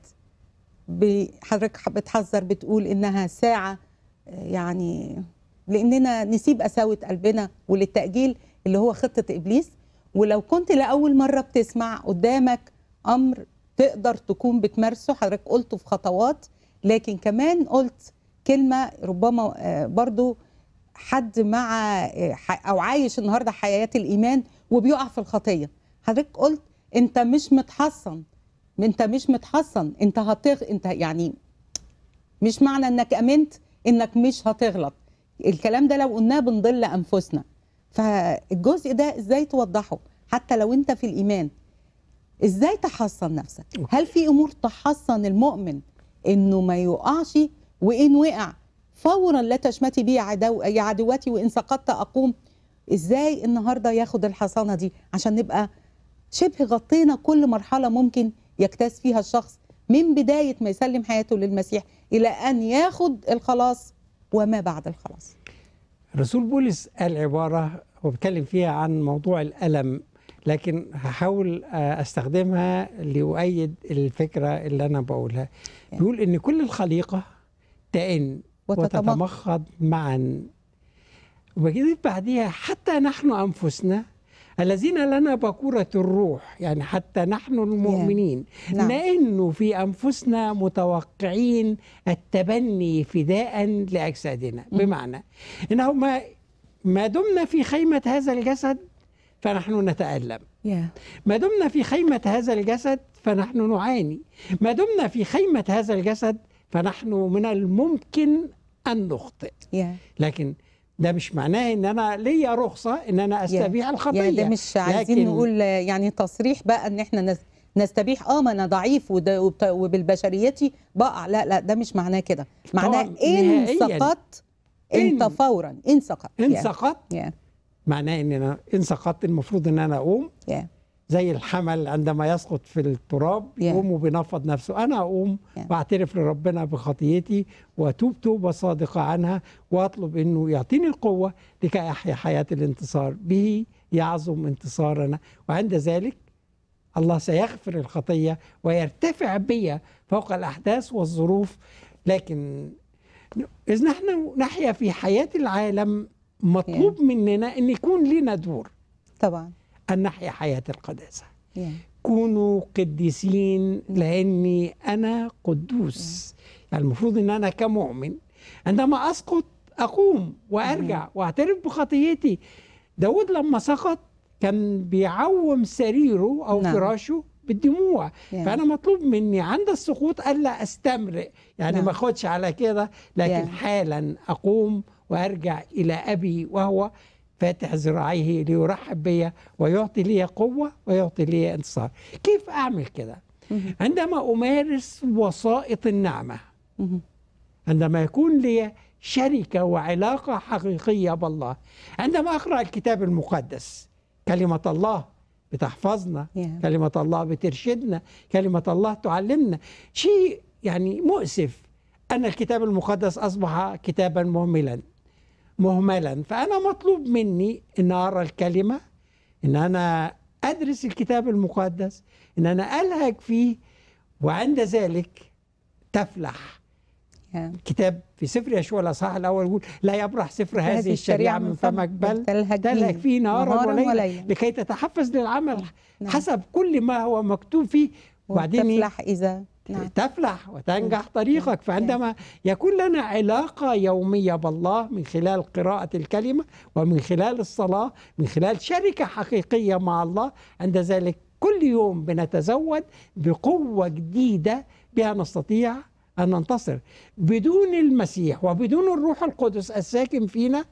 حضرتك بتحذر بتقول انها ساعه يعني لاننا نسيب قساوه قلبنا وللتاجيل اللي هو خطه ابليس ولو كنت لاول مره بتسمع قدامك امر تقدر تكون بتمارسه حضرتك قلته في خطوات لكن كمان قلت كلمه ربما آه، برضو حد مع آه، او عايش النهارده حياه الايمان وبيقع في الخطيه حضرتك قلت انت مش متحصن انت مش متحصن انت هتغ انت يعني مش معنى انك امنت انك مش هتغلط الكلام ده لو قلناه بنضل انفسنا فالجزء ده ازاي توضحه حتى لو انت في الايمان ازاي تحصن نفسك هل في امور تحصن المؤمن انه ما يقعش وان وقع فورا لا تشمتي بي عدو يا عدوتي وان سقطت اقوم ازاي النهارده ياخد الحصانه دي عشان نبقى شبه غطينا كل مرحلة ممكن يجتاز فيها الشخص من بداية ما يسلم حياته للمسيح إلى أن ياخد الخلاص وما بعد الخلاص رسول بولس قال عبارة وبتكلم فيها عن موضوع الألم لكن هحاول آه، استخدمها لأؤيد الفكرة اللي أنا بقولها بيقول إن كل الخليقة تئن وتتمخض معا وبعديها بعديها حتى نحن أنفسنا الذين لنا بكورة الروح يعني حتى نحن المؤمنين yeah. نعم. لأنه في أنفسنا متوقعين التبني فداء لأجسادنا بمعنى إنه ما, ما دمنا في خيمة هذا الجسد فنحن نتألم yeah. ما دمنا في خيمة هذا الجسد فنحن نعاني ما دمنا في خيمة هذا الجسد فنحن من الممكن أن نخطئ yeah. لكن ده مش معناه ان انا ليا رخصه ان انا استبيح الخطيه يعني ده مش عايزين نقول يعني تصريح بقى ان احنا نستبيح اه ما انا ضعيف وبالبشريتي بقع لا لا ده مش معناه كده معناه ان سقطت انت فورا ان سقطت ان سقطت معناه ان انا ان سقطت المفروض ان انا اقوم yeah. زي الحمل عندما يسقط في التراب يقوم yeah. وبينفض نفسه انا اقوم yeah. بعترف لربنا بخطيتي واتوب توبه صادقه عنها واطلب انه يعطيني القوه لكي احيا حياه الانتصار به يعظم انتصارنا وعند ذلك الله سيغفر الخطيه ويرتفع بي فوق الاحداث والظروف لكن اذا نحن نحيا في حياه العالم مطلوب yeah. مننا ان يكون لنا دور طبعا أن نحيا حياة القداسة yeah. كونوا قديسين لأني أنا قدوس yeah. يعني المفروض أن أنا كمؤمن عندما أسقط أقوم وأرجع وأعترف بخطيتي داود لما سقط كان بيعوم سريره أو نعم. فراشه بالدموع yeah. فأنا مطلوب مني عند السقوط ألا أستمرئ يعني نعم. ما أخدش على كده لكن yeah. حالا أقوم وأرجع إلى أبي وهو فاتح ذراعيه ليرحب بي ويعطي لي قوة ويعطي لي انتصار كيف أعمل كده؟ عندما أمارس وسائط النعمة عندما يكون لي شركة وعلاقة حقيقية بالله عندما أقرأ الكتاب المقدس كلمة الله بتحفظنا yeah. كلمة الله بترشدنا كلمة الله تعلمنا شيء يعني مؤسف أن الكتاب المقدس أصبح كتابا مهملا مهملا فأنا مطلوب مني أن أقرأ الكلمة أن أنا أدرس الكتاب المقدس أن أنا ألهج فيه وعند ذلك تفلح كتاب في سفر يشوع الاصحاح الاول يقول لا يبرح سفر هذه الشريعه من فمك بل تلهج فيه نهارا وليلا لكي تتحفز للعمل نعم. حسب كل ما هو مكتوب فيه وبعدين تفلح اذا نعم. تفلح وتنجح نعم. طريقك نعم. فعندما يكون لنا علاقة يومية بالله من خلال قراءة الكلمة ومن خلال الصلاة من خلال شركة حقيقية مع الله عند ذلك كل يوم بنتزود بقوة جديدة بها نستطيع أن ننتصر بدون المسيح وبدون الروح القدس الساكن فينا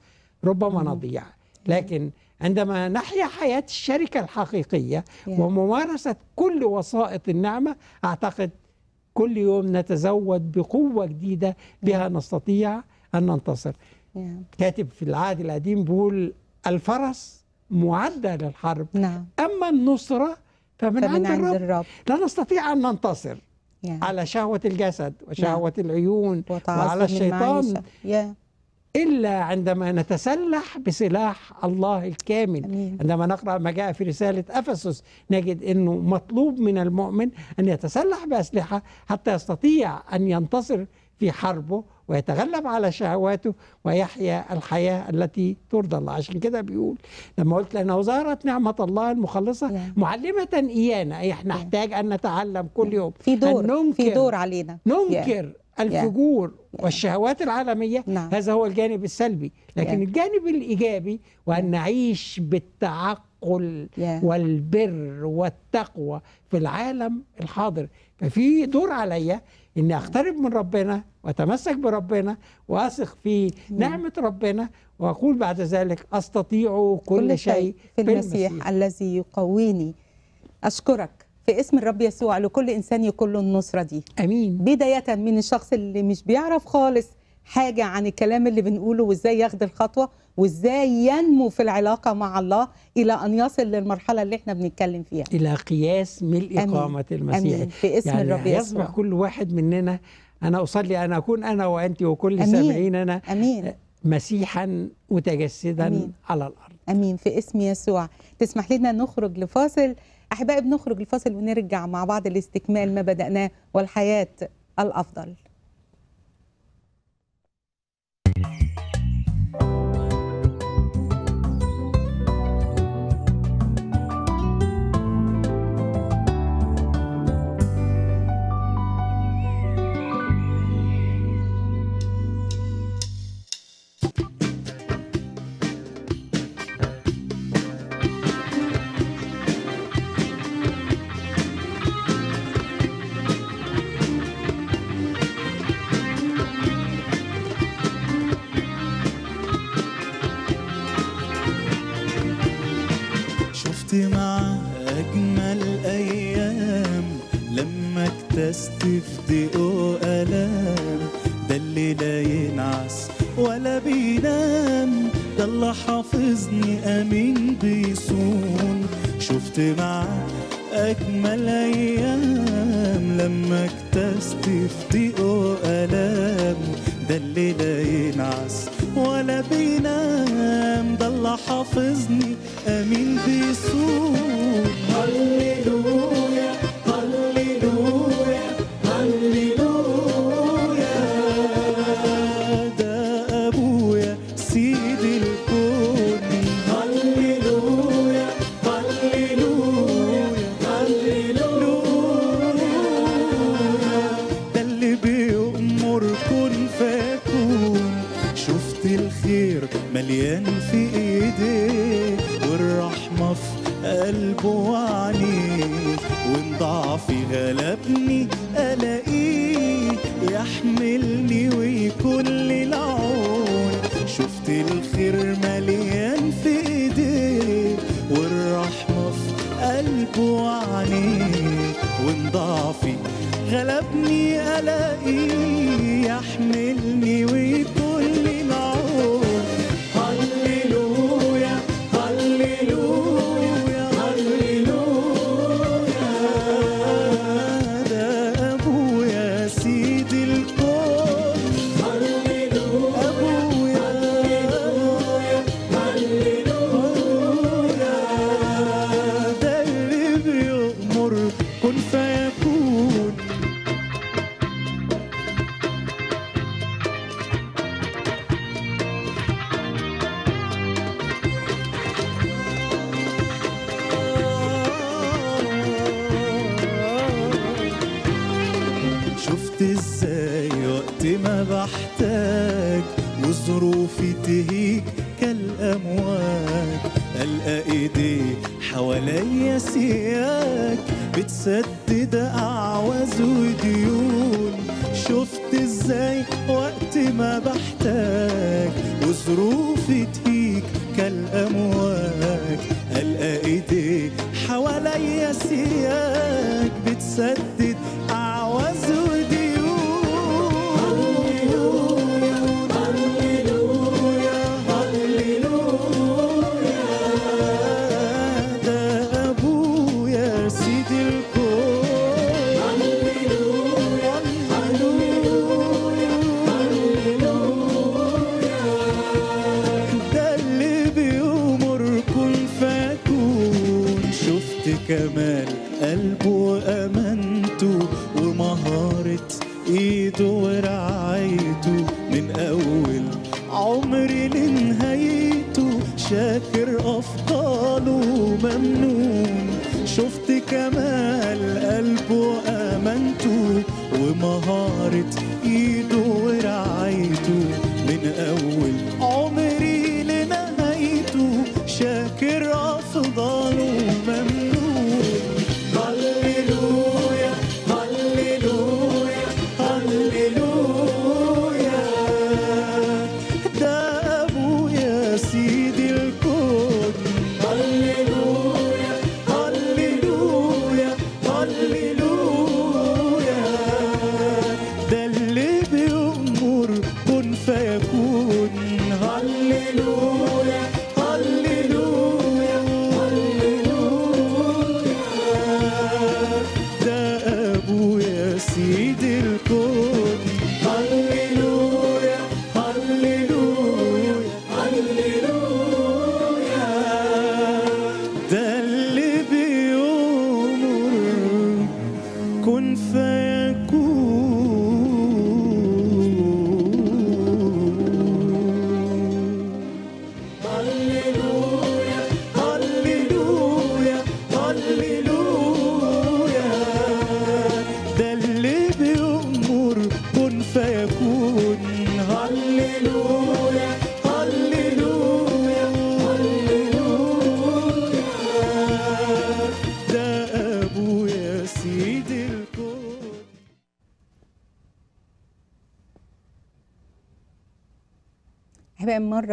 ربما نضيع لكن عندما نحيا حياة الشركة الحقيقية وممارسة كل وسائط النعمة أعتقد كل يوم نتزود بقوة جديدة بها نعم. نستطيع أن ننتصر نعم. كاتب في العهد القديم بيقول الفرس معدة للحرب نعم. أما النصرة فمن, فمن عند, الرب. الرب لا نستطيع أن ننتصر yeah. على شهوة الجسد نعم. وشهوة yeah. العيون وعلى الشيطان yeah. إلا عندما نتسلح بسلاح الله الكامل أمين. عندما نقرأ ما جاء في رسالة أفسس نجد أنه مطلوب من المؤمن أن يتسلح بأسلحة حتى يستطيع أن ينتصر في حربه ويتغلب على شهواته ويحيا الحياة التي ترضى الله عشان كده بيقول لما قلت لأنه ظهرت نعمة الله المخلصة نعم. معلمة إيانا إيه، إحنا نعم. نحتاج أن نتعلم كل نعم. يوم في دور أن ننكر في دور علينا ننكر الفجور yeah. والشهوات العالمية نعم. هذا هو الجانب السلبي لكن yeah. الجانب الإيجابي وأن نعيش بالتعقل yeah. والبر والتقوى في العالم الحاضر ففي دور عليا أني أقترب من ربنا وأتمسك بربنا وأثق في نعمة ربنا وأقول بعد ذلك أستطيع كل, كل شيء في المسيح, في المسيح الذي يقويني أشكرك في اسم الرب يسوع لكل انسان يكون له النصره دي امين بدايه من الشخص اللي مش بيعرف خالص حاجه عن الكلام اللي بنقوله وازاي ياخد الخطوه وازاي ينمو في العلاقه مع الله الى ان يصل للمرحله اللي احنا بنتكلم فيها الى قياس ملء قامه المسيح أمين. في اسم يعني الرب يسوع يصبح كل واحد مننا انا اصلي ان اكون انا وانت وكل سامعين انا امين مسيحا متجسدا أمين. على الارض امين في اسم يسوع تسمح لنا نخرج لفاصل أحبائي بنخرج الفاصل ونرجع مع بعض لاستكمال ما بدأناه والحياة الأفضل لما اكتست في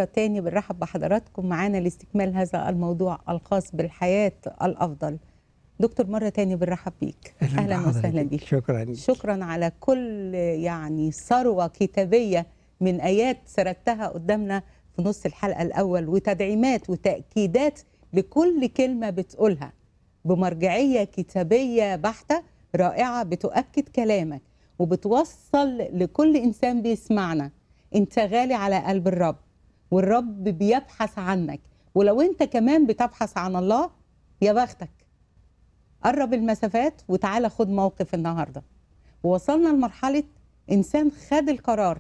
مرة تاني بنرحب بحضراتكم معانا لاستكمال هذا الموضوع الخاص بالحياة الأفضل دكتور مرة تاني بنرحب بيك أهلا, أهلا وسهلا بيك شكرا شكرا على كل يعني ثروة كتابية من آيات سردتها قدامنا في نص الحلقة الأول وتدعيمات وتأكيدات لكل كلمة بتقولها بمرجعية كتابية بحتة رائعة بتؤكد كلامك وبتوصل لكل إنسان بيسمعنا أنت غالي على قلب الرب والرب بيبحث عنك ولو انت كمان بتبحث عن الله يا بختك قرب المسافات وتعالى خد موقف النهارده ووصلنا لمرحله انسان خد القرار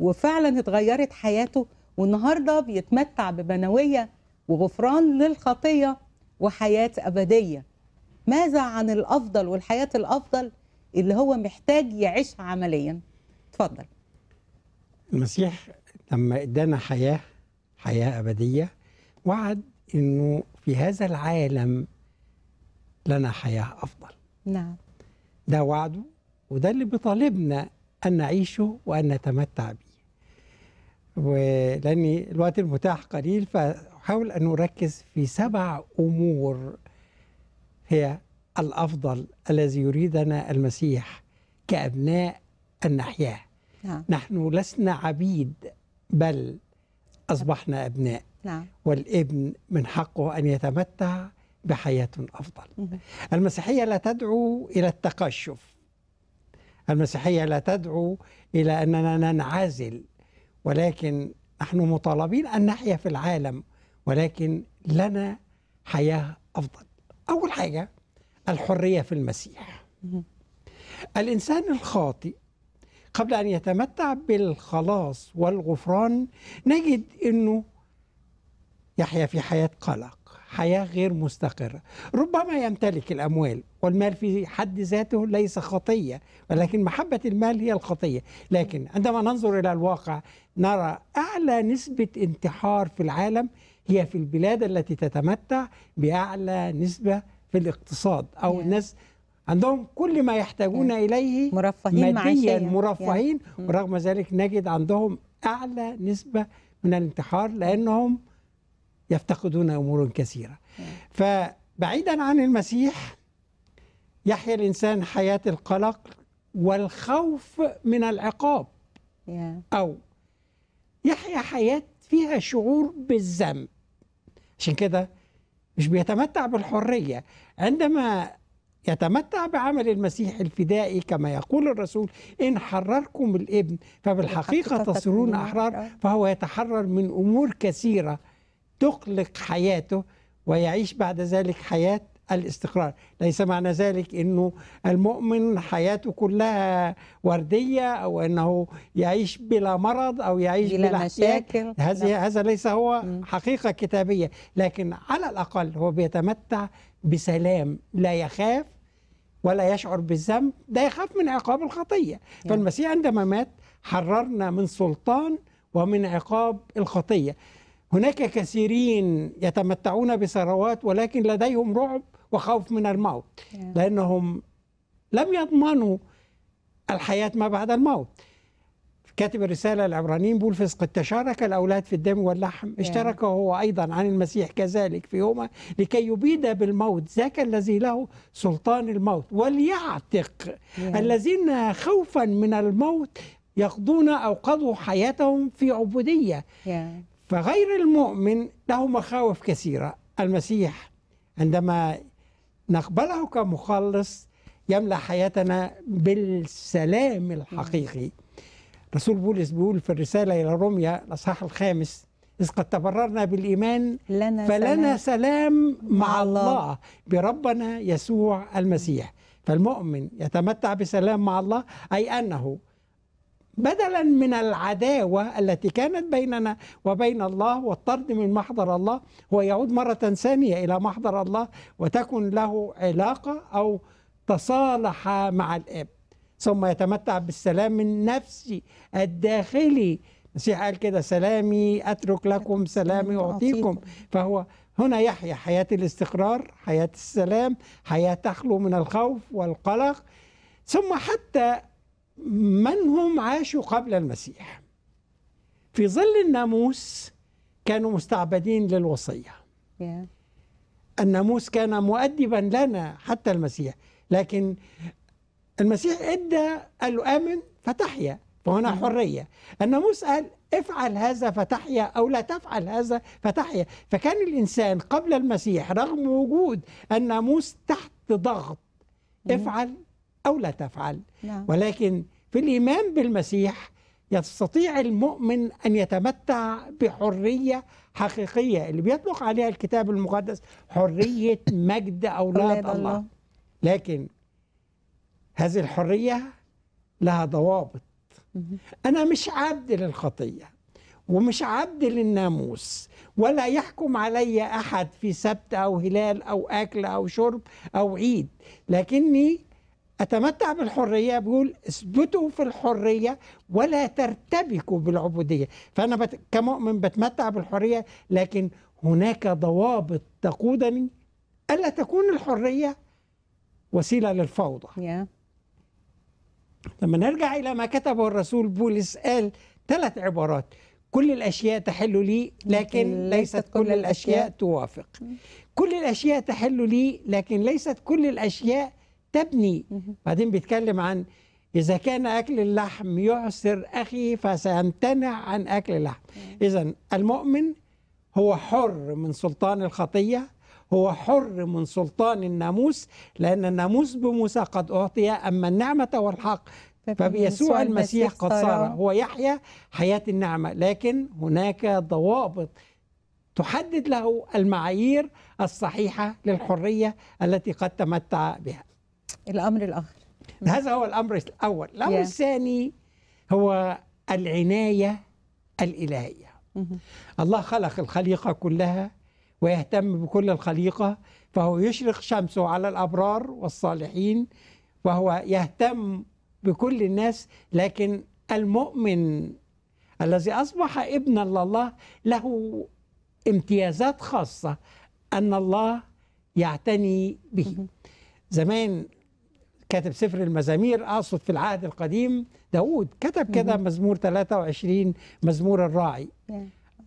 وفعلا اتغيرت حياته والنهارده بيتمتع ببنويه وغفران للخطيه وحياه ابديه ماذا عن الافضل والحياه الافضل اللي هو محتاج يعيشها عمليا اتفضل المسيح لما ادانا حياه حياه ابديه وعد انه في هذا العالم لنا حياه افضل نعم ده وعده وده اللي بيطالبنا ان نعيشه وان نتمتع به ولاني الوقت المتاح قليل فحاول أن أركز في سبع أمور هي الأفضل الذي يريدنا المسيح كأبناء أن نحياه نعم. نحن لسنا عبيد بل أصبحنا أبناء نعم. والابن من حقه أن يتمتع بحياة أفضل المسيحية لا تدعو إلى التقشف المسيحية لا تدعو إلى أننا ننعزل ولكن نحن مطالبين أن نحيا في العالم ولكن لنا حياة أفضل أول حاجة الحرية في المسيح الإنسان الخاطئ قبل أن يتمتع بالخلاص والغفران نجد أنه يحيا في حياة قلق حياة غير مستقرة ربما يمتلك الأموال والمال في حد ذاته ليس خطية ولكن محبة المال هي الخطية لكن عندما ننظر إلى الواقع نرى أعلى نسبة انتحار في العالم هي في البلاد التي تتمتع بأعلى نسبة في الاقتصاد أو الناس عندهم كل ما يحتاجون آه. إليه مرفهين ماديا مرفهين ورغم ذلك نجد عندهم أعلى نسبة من الانتحار لأنهم يفتقدون أمور كثيرة آه. فبعيدا عن المسيح يحيا الإنسان حياة القلق والخوف من العقاب أو يحيا حياة فيها شعور بالذنب عشان كده مش بيتمتع بالحرية عندما يتمتع بعمل المسيح الفدائي كما يقول الرسول إن حرركم الإبن فبالحقيقة تصيرون أحرار فهو يتحرر من أمور كثيرة تقلق حياته ويعيش بعد ذلك حياة الاستقرار ليس معنى ذلك أنه المؤمن حياته كلها وردية أو أنه يعيش بلا مرض أو يعيش بلا, بلا مشاكل هذا, نعم. هذا ليس هو حقيقة كتابية لكن على الأقل هو بيتمتع بسلام لا يخاف ولا يشعر بالذنب ده يخاف من عقاب الخطية نعم. فالمسيح عندما مات حررنا من سلطان ومن عقاب الخطية هناك كثيرين يتمتعون بثروات ولكن لديهم رعب وخوف من الموت نعم. لأنهم لم يضمنوا الحياة ما بعد الموت كاتب الرسالة العبرانيين بولفس قد تشارك الأولاد في الدم واللحم اشترك هو أيضا عن المسيح كذلك فيهما لكي يبيد بالموت ذاك الذي له سلطان الموت وليعتق الذين خوفا من الموت يقضون أو قضوا حياتهم في عبودية فغير المؤمن له مخاوف كثيرة المسيح عندما نقبله كمخلص يملا حياتنا بالسلام الحقيقي رسول بولس بيقول في الرسالة إلى روميا الأصحاح الخامس إذ قد تبررنا بالإيمان لنا فلنا سلام, سلام مع الله, الله بربنا يسوع المسيح فالمؤمن يتمتع بسلام مع الله أي أنه بدلا من العداوة التي كانت بيننا وبين الله والطرد من محضر الله هو يعود مرة ثانية إلى محضر الله وتكن له علاقة أو تصالح مع الآب ثم يتمتع بالسلام النفسي الداخلي المسيح قال كده سلامي أترك لكم سلامي أعطيكم فهو هنا يحيا حياة الاستقرار حياة السلام حياة تخلو من الخوف والقلق ثم حتى من هم عاشوا قبل المسيح في ظل الناموس كانوا مستعبدين للوصية الناموس كان مؤدبا لنا حتى المسيح لكن المسيح ادى قال له امن فتحيا فهنا حريه الناموس قال افعل هذا فتحيا او لا تفعل هذا فتحيا فكان الانسان قبل المسيح رغم وجود الناموس تحت ضغط افعل او لا تفعل نعم. ولكن في الايمان بالمسيح يستطيع المؤمن ان يتمتع بحريه حقيقيه اللي بيطلق عليها الكتاب المقدس حريه مجد اولاد الله لكن هذه الحرية لها ضوابط أنا مش عبد للخطية ومش عبد للناموس ولا يحكم علي أحد في سبت أو هلال أو أكل أو شرب أو عيد لكني أتمتع بالحرية بيقول اثبتوا في الحرية ولا ترتبكوا بالعبودية فأنا بت... كمؤمن بتمتع بالحرية لكن هناك ضوابط تقودني ألا تكون الحرية وسيلة للفوضى yeah. لما نرجع إلى ما كتبه الرسول بولس قال ثلاث عبارات كل الأشياء تحل لي لكن ليست كل الأشياء توافق كل الأشياء تحل لي لكن ليست كل الأشياء تبني بعدين بيتكلم عن إذا كان أكل اللحم يعسر أخي فسأمتنع عن أكل اللحم إذا المؤمن هو حر من سلطان الخطية هو حر من سلطان الناموس لأن الناموس بموسى قد أعطي أما النعمة والحق فبيسوع المسيح قد صار هو يحيا حياة النعمة لكن هناك ضوابط تحدد له المعايير الصحيحة للحرية التي قد تمتع بها الأمر الآخر هذا هو الأمر الأول الأمر yeah. الثاني هو العناية الإلهية mm-hmm. الله خلق الخليقة كلها ويهتم بكل الخليقة فهو يشرق شمسه على الأبرار والصالحين وهو يهتم بكل الناس لكن المؤمن الذي أصبح ابن لله له امتيازات خاصة أن الله يعتني به زمان كاتب سفر المزامير أقصد في العهد القديم داود كتب كده مزمور 23 مزمور الراعي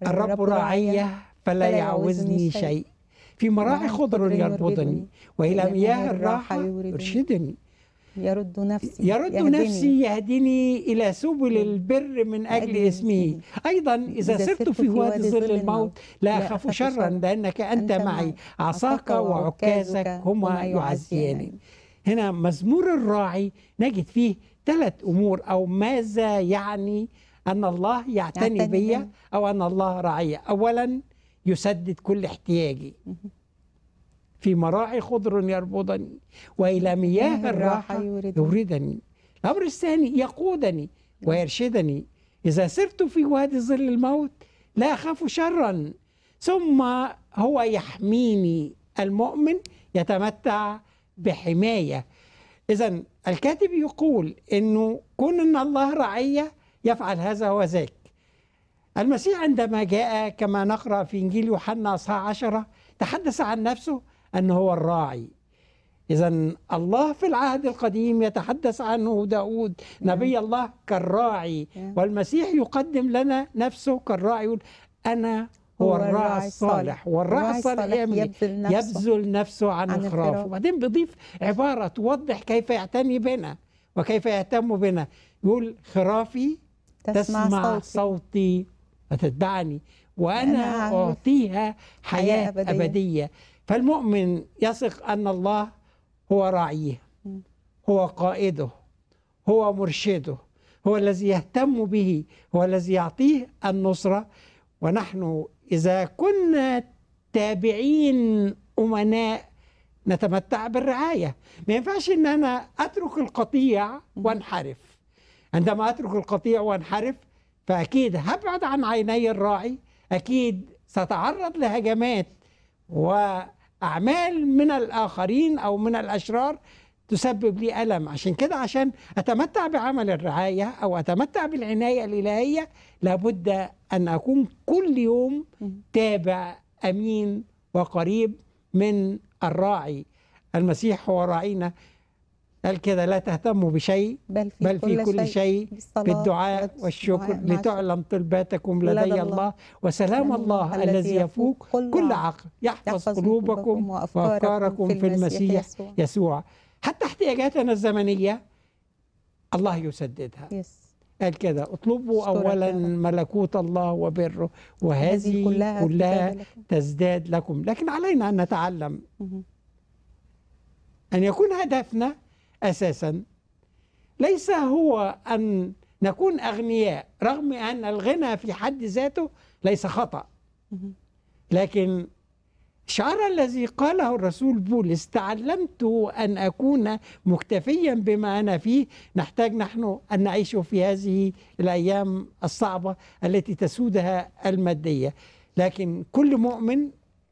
الرب راعية فلا يعوزني شيء في مراعي خضر يربطني وإلى مياه الراحة يرشدني يرد نفسي يرد يهدني. نفسي يهدني إلى سبل البر من أجل اسمه أيضا إذا, إذا سرت في وادي ظل الموت لا أخاف شرا لأنك أنت معي عصاك وعكازك هما يعزياني هنا مزمور الراعي نجد فيه ثلاث أمور أو ماذا يعني أن الله يعتني بي أو أن الله راعي أولا يسدد كل احتياجي في مراعي خضر يربضني وإلى مياه الراحة يوردني الأمر الثاني يقودني ويرشدني إذا سرت في وادي ظل الموت لا أخاف شرا ثم هو يحميني المؤمن يتمتع بحماية إذا الكاتب يقول أنه كون أن الله رعية يفعل هذا وذاك المسيح عندما جاء كما نقرأ في إنجيل يوحنا أصحاح عشرة تحدث عن نفسه أنه هو الراعي إذا الله في العهد القديم يتحدث عنه داود نعم. نبي الله كالراعي نعم. والمسيح يقدم لنا نفسه كالراعي يقول أنا هو الراعي الصالح والراعي الصالح يبذل نفسه, يبذل نفسه عن, الخرافه الخراف وبعدين بيضيف عبارة توضح كيف يعتني بنا وكيف يهتم بنا يقول خرافي تسمع, تسمع صوتي, صوتي هتتبعني وأنا أعطيها حياة, حياة أبدية. أبدية فالمؤمن يثق أن الله هو راعيه هو قائده هو مرشده هو الذي يهتم به هو الذي يعطيه النصرة ونحن إذا كنا تابعين أمناء نتمتع بالرعاية ما ينفعش أن أنا أترك القطيع وانحرف عندما أترك القطيع وانحرف فأكيد هبعد عن عيني الراعي أكيد ستعرض لهجمات وأعمال من الآخرين أو من الأشرار تسبب لي ألم عشان كده عشان أتمتع بعمل الرعاية أو أتمتع بالعناية الإلهية لابد أن أكون كل يوم تابع أمين وقريب من الراعي المسيح هو راعينا قال كده لا تهتموا بشيء بل في بل كل, في كل شيء, شيء بالدعاء والشكر لتعلم طلباتكم لدي الله, الله وسلام الله الذي يفوق كل عقل يحفظ قلوبكم وأفكاركم في المسيح يسوع, يسوع حتى احتياجاتنا الزمنية الله يسددها يس. قال كده اطلبوا أولا ملكوت الله وبره وهذه كلها, كلها تزداد لكم لكن علينا أن نتعلم أن يكون هدفنا أساسا ليس هو أن نكون أغنياء رغم أن الغنى في حد ذاته ليس خطأ لكن شعر الذي قاله الرسول بولس تعلمت أن أكون مكتفيا بما أنا فيه نحتاج نحن أن نعيش في هذه الأيام الصعبة التي تسودها المادية لكن كل مؤمن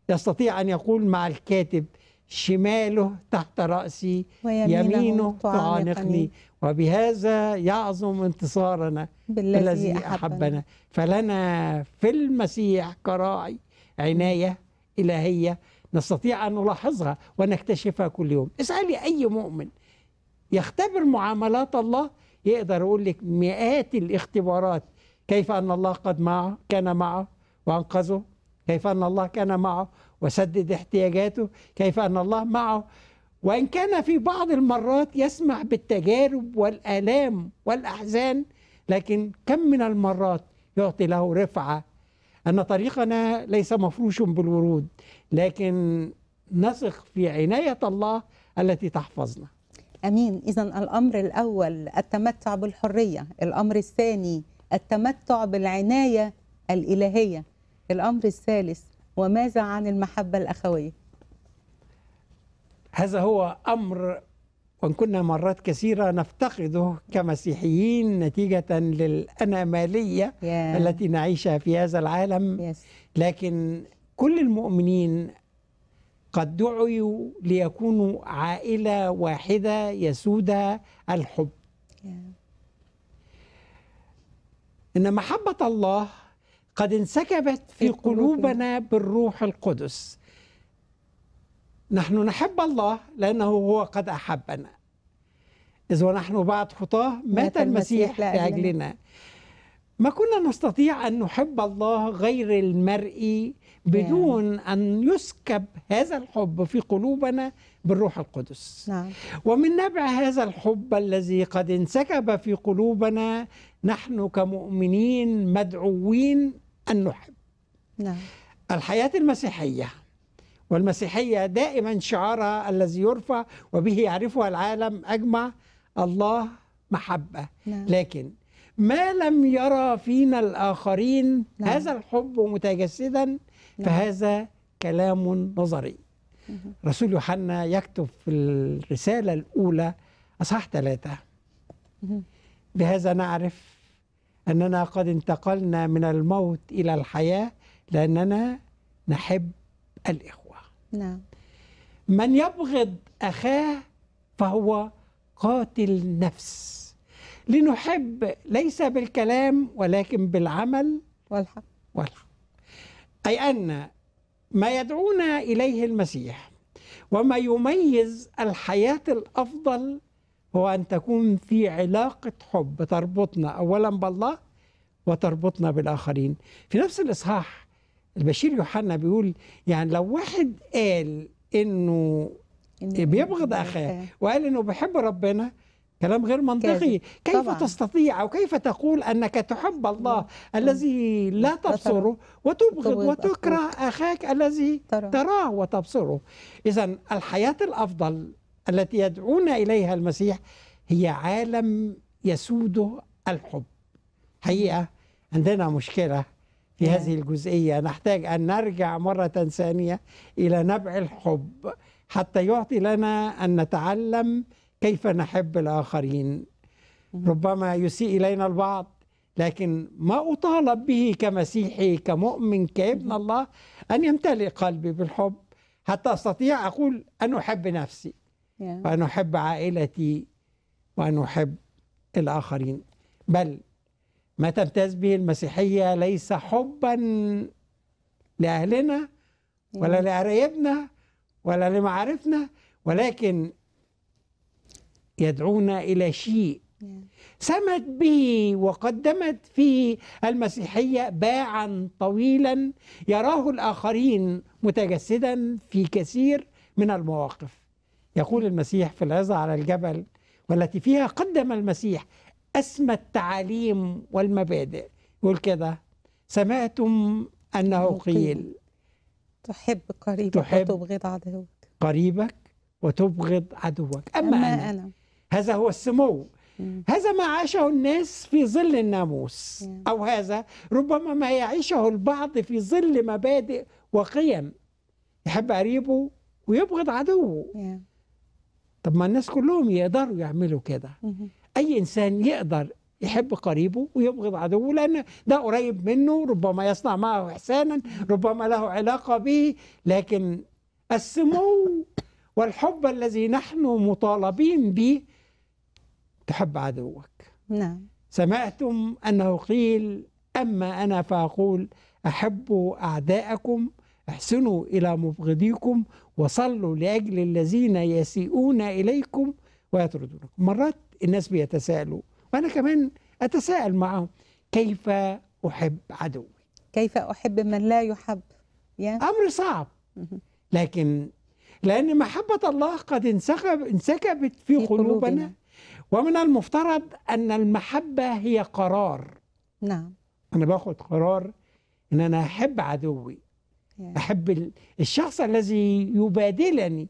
يستطيع أن يقول مع الكاتب شماله تحت رأسي ويمينه, يمينه تعانقني وبهذا يعظم انتصارنا بالذي أحبنا فلنا في المسيح كراعي عناية إلهية نستطيع أن نلاحظها ونكتشفها كل يوم اسألي أي مؤمن يختبر معاملات الله يقدر يقول لك مئات الاختبارات كيف أن الله قد معه كان معه وأنقذه كيف أن الله كان معه وسدد احتياجاته كيف أن الله معه وإن كان في بعض المرات يسمع بالتجارب والآلام والأحزان لكن كم من المرات يعطي له رفعة أن طريقنا ليس مفروش بالورود لكن نثق في عناية الله التي تحفظنا امين اذا الامر الاول التمتع بالحريه الامر الثاني التمتع بالعنايه الالهيه الامر الثالث وماذا عن المحبة الأخوية؟ هذا هو أمر وإن كنا مرات كثيرة نفتقده كمسيحيين نتيجة للأنامالية yeah. التي نعيشها في هذا العالم yes. لكن كل المؤمنين قد دعوا ليكونوا عائلة واحدة يسودها الحب yeah. إن محبة الله قد انسكبت في إيه، قلوبنا بالروح القدس نحن نحب الله لأنه هو قد أحبنا إذ ونحن بعد خطاه مات المسيح لأجلنا ما كنا نستطيع أن نحب الله غير المرئي بدون نعم. أن يسكب هذا الحب في قلوبنا بالروح القدس نعم. ومن نبع هذا الحب الذي قد انسكب في قلوبنا نحن كمؤمنين مدعوين أن نحب نعم. الحياة المسيحية والمسيحية دائما شعارها الذي يرفع وبه يعرفها العالم أجمع الله محبة نعم. لكن ما لم يرى فينا الآخرين نعم. هذا الحب متجسدا نعم. فهذا كلام نظري نعم. رسول يوحنا يكتب في الرسالة الأولى أصحاح ثلاثة نعم. بهذا نعرف أننا قد انتقلنا من الموت إلى الحياة لأننا نحب الإخوة نعم من يبغض أخاه فهو قاتل نفس لنحب ليس بالكلام ولكن بالعمل والحق والحق أي أن ما يدعونا إليه المسيح وما يميز الحياة الأفضل هو أن تكون في علاقة حب تربطنا أولا بالله وتربطنا بالآخرين في نفس الإصحاح البشير يوحنا بيقول يعني لو واحد قال إنه بيبغض أخاه وقال إنه بيحب ربنا كلام غير منطقي كيف طبعا. تستطيع أو كيف تقول أنك تحب الله الذي لا تبصره وتبغض وتكره أخاك الذي تراه وتبصره إذا الحياة الأفضل التي يدعون إليها المسيح هي عالم يسوده الحب حقيقة عندنا مشكلة في نعم. هذه الجزئية نحتاج أن نرجع مرة ثانية إلى نبع الحب حتى يعطي لنا أن نتعلم كيف نحب الآخرين ربما يسيء إلينا البعض لكن ما أطالب به كمسيحي كمؤمن كابن الله أن يمتلئ قلبي بالحب حتى أستطيع أقول أن أحب نفسي وأن أحب عائلتي وأن أحب الآخرين بل ما تمتاز به المسيحية ليس حبا لأهلنا ولا لقرايبنا ولا لمعارفنا ولكن يدعونا إلى شيء سمت به وقدمت فيه المسيحية باعا طويلا يراه الآخرين متجسدا في كثير من المواقف يقول المسيح في العظة على الجبل والتي فيها قدم المسيح أسمى التعاليم والمبادئ يقول كده سمعتم أنه قيل تحب قريبك تحب وتبغض عدوك قريبك وتبغض عدوك أما, أما أنا, أنا هذا هو السمو مم. هذا ما عاشه الناس في ظل الناموس مم. أو هذا ربما ما يعيشه البعض في ظل مبادئ وقيم يحب قريبه ويبغض عدوه مم. طب ما الناس كلهم يقدروا يعملوا كده اي انسان يقدر يحب قريبه ويبغض عدوه لان ده قريب منه ربما يصنع معه احسانا ربما له علاقه به لكن السمو والحب الذي نحن مطالبين به تحب عدوك نعم سمعتم انه قيل اما انا فاقول احبوا اعداءكم احسنوا الى مبغضيكم وصلوا لأجل الذين يسيئون إليكم ويطردونكم مرات الناس بيتساءلوا وأنا كمان أتساءل معهم كيف أحب عدوي كيف أحب من لا يحب يا. أمر صعب لكن لأن محبة الله قد انسكب انسكبت في, قلوبنا, قلوبنا ومن المفترض أن المحبة هي قرار نعم أنا باخد قرار إن أنا أحب عدوي أحب الشخص الذي يبادلني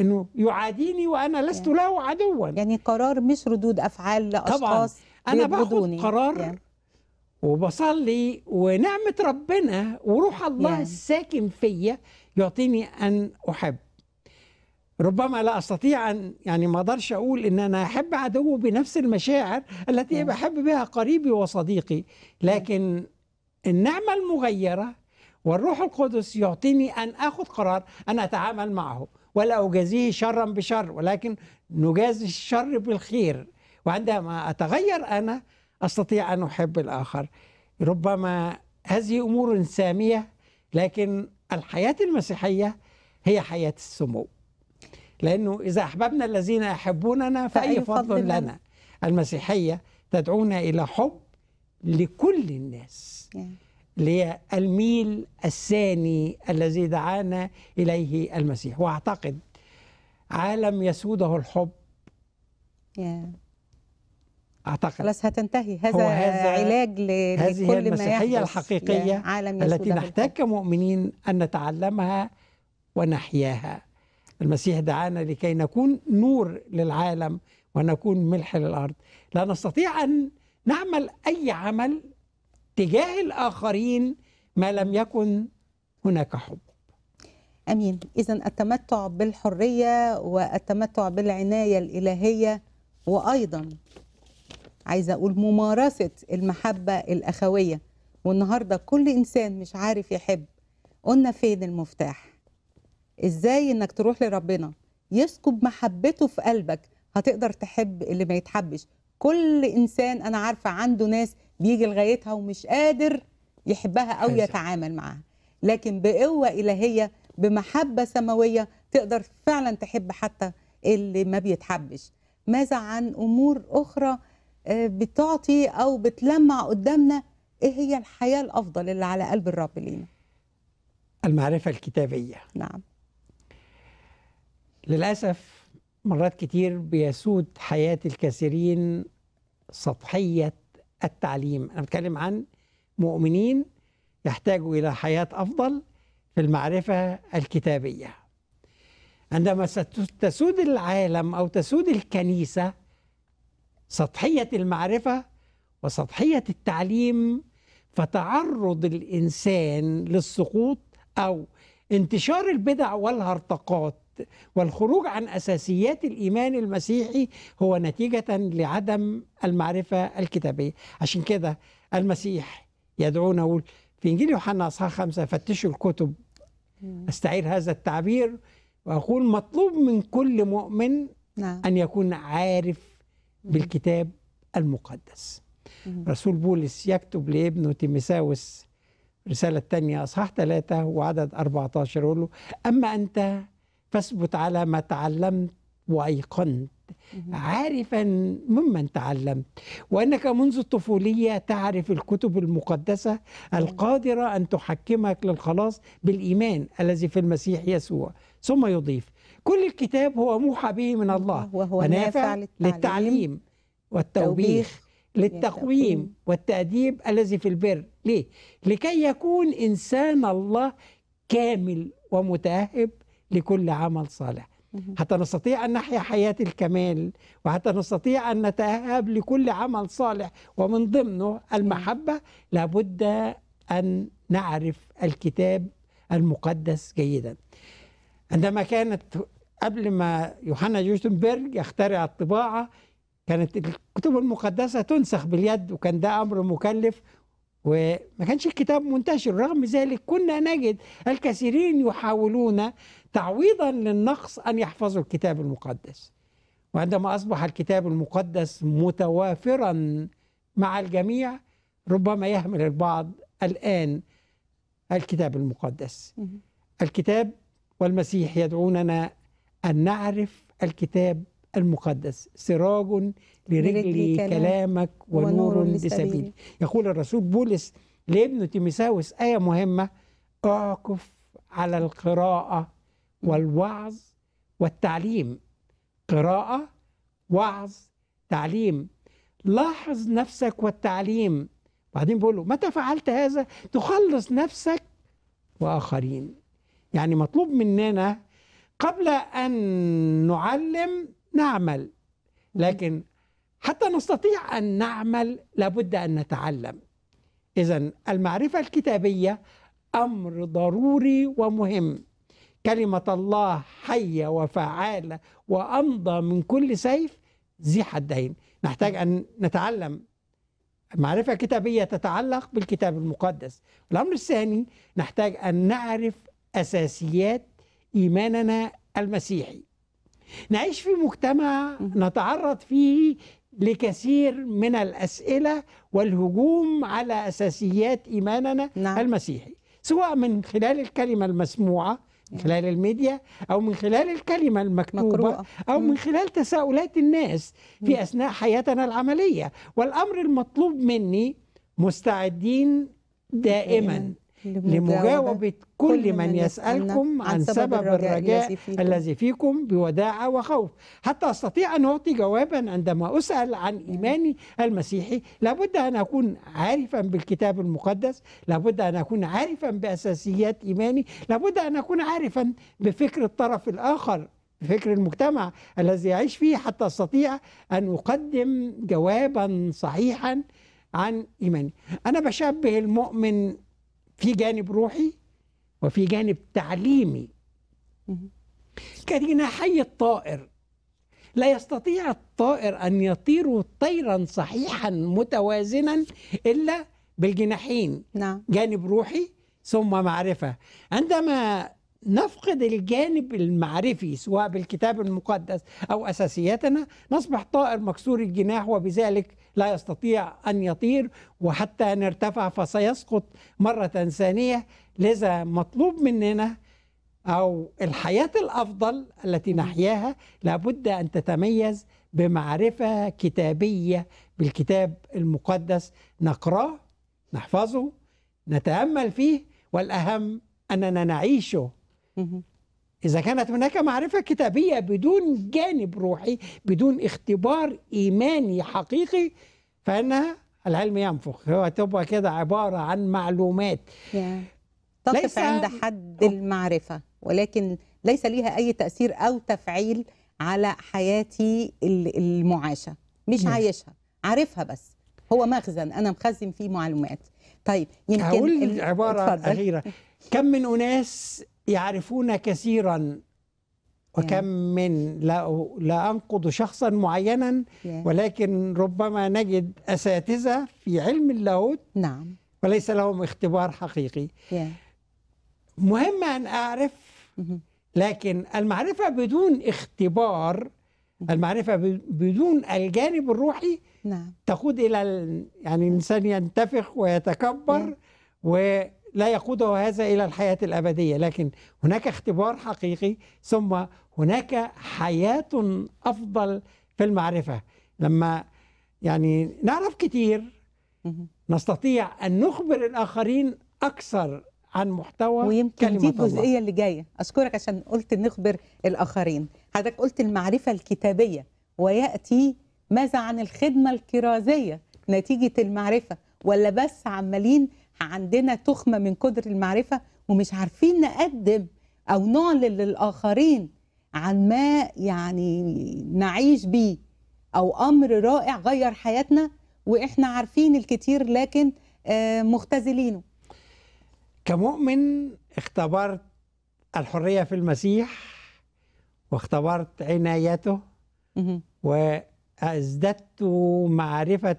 انه يعاديني وانا لست يعني له عدوا يعني قرار مش ردود افعال لاشخاص طبعا انا باخد قرار يعني. وبصلي ونعمه ربنا وروح الله يعني. الساكن فيا يعطيني ان احب ربما لا استطيع ان يعني ما اقدرش اقول ان انا احب عدوه بنفس المشاعر التي يعني. بحب بها قريبي وصديقي لكن يعني. النعمه المغيره والروح القدس يعطيني أن أخذ قرار أن أتعامل معه ولا أجازيه شرا بشر ولكن نجازي الشر بالخير وعندما أتغير أنا أستطيع أن أحب الآخر ربما هذه أمور سامية لكن الحياة المسيحية هي حياة السمو لأنه إذا أحببنا الذين يحبوننا فأي فضل, لنا. لنا المسيحية تدعونا إلى حب لكل الناس yeah. اللي هي الميل الثاني الذي دعانا إليه المسيح وأعتقد عالم يسوده الحب yeah. أعتقد خلاص هتنتهي هذا, هذا علاج لكل هذه المسيحية ما الحقيقية عالم يسوده التي نحتاج كمؤمنين أن نتعلمها ونحياها المسيح دعانا لكي نكون نور للعالم ونكون ملح للأرض لا نستطيع أن نعمل أي عمل تجاه الآخرين ما لم يكن هناك حب أمين إذا التمتع بالحرية والتمتع بالعناية الإلهية وأيضا عايزة أقول ممارسة المحبة الأخوية والنهاردة كل إنسان مش عارف يحب قلنا فين المفتاح إزاي إنك تروح لربنا يسكب محبته في قلبك هتقدر تحب اللي ما يتحبش كل إنسان أنا عارفة عنده ناس بيجي لغايتها ومش قادر يحبها أو يتعامل معها لكن بقوة إلهية بمحبة سماوية تقدر فعلا تحب حتى اللي ما بيتحبش ماذا عن أمور أخرى آه، بتعطي أو بتلمع قدامنا إيه هي الحياة الأفضل اللي على قلب الرب لينا المعرفة الكتابية نعم للأسف مرات كتير بيسود حياة الكثيرين سطحية التعليم أنا بتكلم عن مؤمنين يحتاجوا إلى حياة أفضل في المعرفة الكتابية عندما ستسود العالم أو تسود الكنيسة سطحية المعرفة وسطحية التعليم فتعرض الإنسان للسقوط أو انتشار البدع والهرطقات والخروج عن اساسيات الايمان المسيحي هو نتيجه لعدم المعرفه الكتابيه عشان كده المسيح يدعونا يقول في انجيل يوحنا اصحاح خمسه فتشوا الكتب استعير هذا التعبير واقول مطلوب من كل مؤمن نعم. ان يكون عارف بالكتاب المقدس رسول بولس يكتب لابنه تيمساوس رسالة تانية أصحاح ثلاثة وعدد 14 يقول له أما أنت فاثبت على ما تعلمت وايقنت عارفا ممن تعلمت وانك منذ الطفوليه تعرف الكتب المقدسه القادره ان تحكمك للخلاص بالايمان الذي في المسيح يسوع ثم يضيف كل الكتاب هو موحى به من الله وهو نافع للتعليم والتوبيخ للتقويم والتأديب الذي في البر ليه؟ لكي يكون إنسان الله كامل ومتأهب لكل عمل صالح حتى نستطيع أن نحيا حياة الكمال وحتى نستطيع أن نتأهب لكل عمل صالح ومن ضمنه المحبة لابد أن نعرف الكتاب المقدس جيدا عندما كانت قبل ما يوحنا جوستنبرج يخترع الطباعة كانت الكتب المقدسة تنسخ باليد وكان ده أمر مكلف وما كانش الكتاب منتشر رغم ذلك كنا نجد الكثيرين يحاولون تعويضا للنقص أن يحفظوا الكتاب المقدس وعندما أصبح الكتاب المقدس متوافرا مع الجميع ربما يهمل البعض الآن الكتاب المقدس الكتاب والمسيح يدعوننا أن نعرف الكتاب المقدس سراج لرجلي كلامك ونور لسبيلي يقول الرسول بولس لابنه تيمساوس آية مهمة اعكف على القراءة والوعظ والتعليم قراءة وعظ تعليم لاحظ نفسك والتعليم بعدين بقول له متى فعلت هذا تخلص نفسك وآخرين يعني مطلوب مننا قبل أن نعلم نعمل لكن حتى نستطيع ان نعمل لابد ان نتعلم اذا المعرفه الكتابيه امر ضروري ومهم كلمه الله حيه وفعاله وامضى من كل سيف ذي حدين نحتاج ان نتعلم المعرفه الكتابيه تتعلق بالكتاب المقدس الامر الثاني نحتاج ان نعرف اساسيات ايماننا المسيحي نعيش في مجتمع نتعرض فيه لكثير من الأسئلة والهجوم على أساسيات إيماننا نعم. المسيحي سواء من خلال الكلمة المسموعة من خلال الميديا أو من خلال الكلمة المكتوبة مقروءة. أو من خلال تساؤلات الناس في أثناء حياتنا العملية والأمر المطلوب مني مستعدين دائما لمجاوبة كل من يسألكم عن سبب الرجاء الذي فيكم بوداعة وخوف حتى أستطيع أن أعطي جوابا عندما أسأل عن نعم. إيماني المسيحي لابد أن أكون عارفا بالكتاب المقدس لابد أن أكون عارفا بأساسيات إيماني لابد أن أكون عارفا بفكر الطرف الآخر فكر المجتمع الذي يعيش فيه حتى أستطيع أن أقدم جوابا صحيحا عن إيماني أنا بشبه المؤمن في جانب روحي وفي جانب تعليمي كان حي الطائر لا يستطيع الطائر أن يطير طيرا صحيحا متوازنا إلا بالجناحين نعم. جانب روحي ثم معرفة عندما نفقد الجانب المعرفي سواء بالكتاب المقدس او اساسياتنا نصبح طائر مكسور الجناح وبذلك لا يستطيع ان يطير وحتى ان ارتفع فسيسقط مره ثانيه لذا مطلوب مننا او الحياه الافضل التي نحياها لابد ان تتميز بمعرفه كتابيه بالكتاب المقدس نقراه نحفظه نتامل فيه والاهم اننا نعيشه إذا كانت هناك معرفة كتابية بدون جانب روحي بدون اختبار إيماني حقيقي فإنها العلم ينفخ هو تبقى كده عبارة عن معلومات تقف ليس... عند حد المعرفة ولكن ليس ليها أي تأثير أو تفعيل على حياتي المعاشة مش عايشها عارفها بس هو مخزن أنا مخزن فيه معلومات طيب يمكن هقول عبارة أخيرة كم من أناس يعرفون كثيرا وكم من لا, لا أنقض شخصا معينا ولكن ربما نجد أساتذة في علم اللاهوت نعم وليس لهم اختبار حقيقي مهم أن أعرف mm-hmm. لكن المعرفة بدون اختبار mm-hmm. المعرفة بدون الجانب الروحي نعم. تقود إلى يعني الإنسان ينتفخ ويتكبر و لا يقوده هذا الى الحياه الابديه لكن هناك اختبار حقيقي ثم هناك حياه افضل في المعرفه لما يعني نعرف كثير نستطيع ان نخبر الاخرين اكثر عن محتوى ويمكن دي الجزئيه اللي جايه اشكرك عشان قلت نخبر الاخرين حضرتك قلت المعرفه الكتابيه وياتي ماذا عن الخدمه الكرازيه نتيجه المعرفه ولا بس عمالين عندنا تخمه من قدر المعرفه ومش عارفين نقدم او نعلن للاخرين عن ما يعني نعيش بيه او امر رائع غير حياتنا واحنا عارفين الكتير لكن آه، مختزلينه كمؤمن اختبرت الحريه في المسيح واختبرت عنايته وازددت معرفه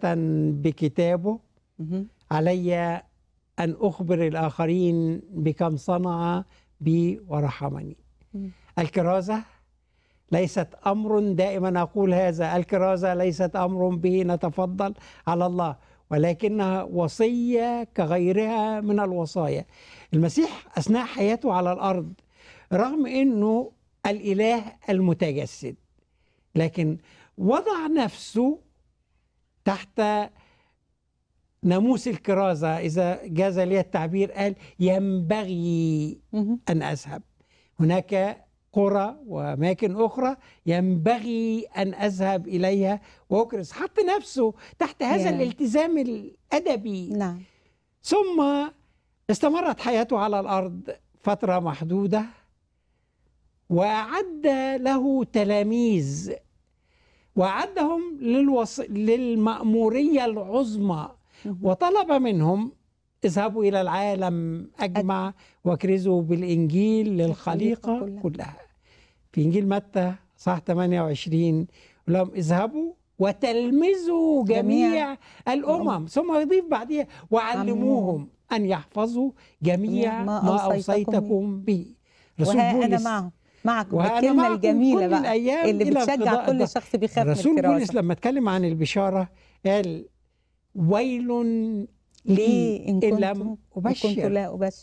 بكتابه علي أن أخبر الآخرين بكم صنع بي ورحمني الكرازة ليست أمر دائما أقول هذا الكرازة ليست أمر به نتفضل على الله ولكنها وصية كغيرها من الوصايا المسيح أثناء حياته على الأرض رغم أنه الإله المتجسد لكن وضع نفسه تحت ناموس الكرازة إذا جاز لي التعبير قال ينبغي أن أذهب هناك قرى وأماكن أخرى ينبغي أن أذهب إليها وأكرز حط نفسه تحت هذا yeah. الالتزام الأدبي نعم. ثم استمرت حياته على الأرض فترة محدودة وأعد له تلاميذ وأعدهم للوص... للمأمورية العظمى وطلب منهم اذهبوا إلى العالم أجمع واكرزوا بالإنجيل للخليقة كلها في إنجيل متى صح 28 لهم اذهبوا وتلمذوا جميع, جميع الأمم نعم. ثم يضيف بعديها وعلموهم أن يحفظوا جميع نعم، ما, أوصيتكم به رسول بولس أنا معهم معكم الكلمة الجميلة بقى اللي بتشجع كل شخص بيخاف من الكرازة رسول بولس لما اتكلم عن البشارة قال ويل لي إن, إن لم أبشر كنت لا أبشر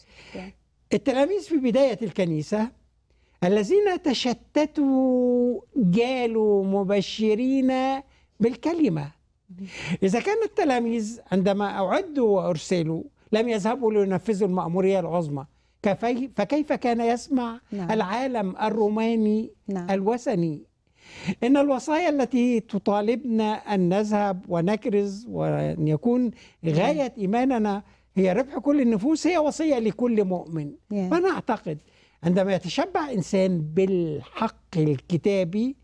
التلاميذ في بداية الكنيسة الذين تشتتوا جالوا مبشرين بالكلمة mm-hmm. إذا كان التلاميذ عندما أعدوا وأرسلوا لم يذهبوا لينفذوا المأمورية العظمى فكيف كان يسمع نعم. العالم الروماني نعم. الوثني إن الوصايا التي تطالبنا أن نذهب ونكرز وأن يكون نعم. غاية إيماننا هي ربح كل النفوس هي وصية لكل مؤمن yeah. نعم. فأنا أعتقد عندما يتشبع إنسان بالحق الكتابي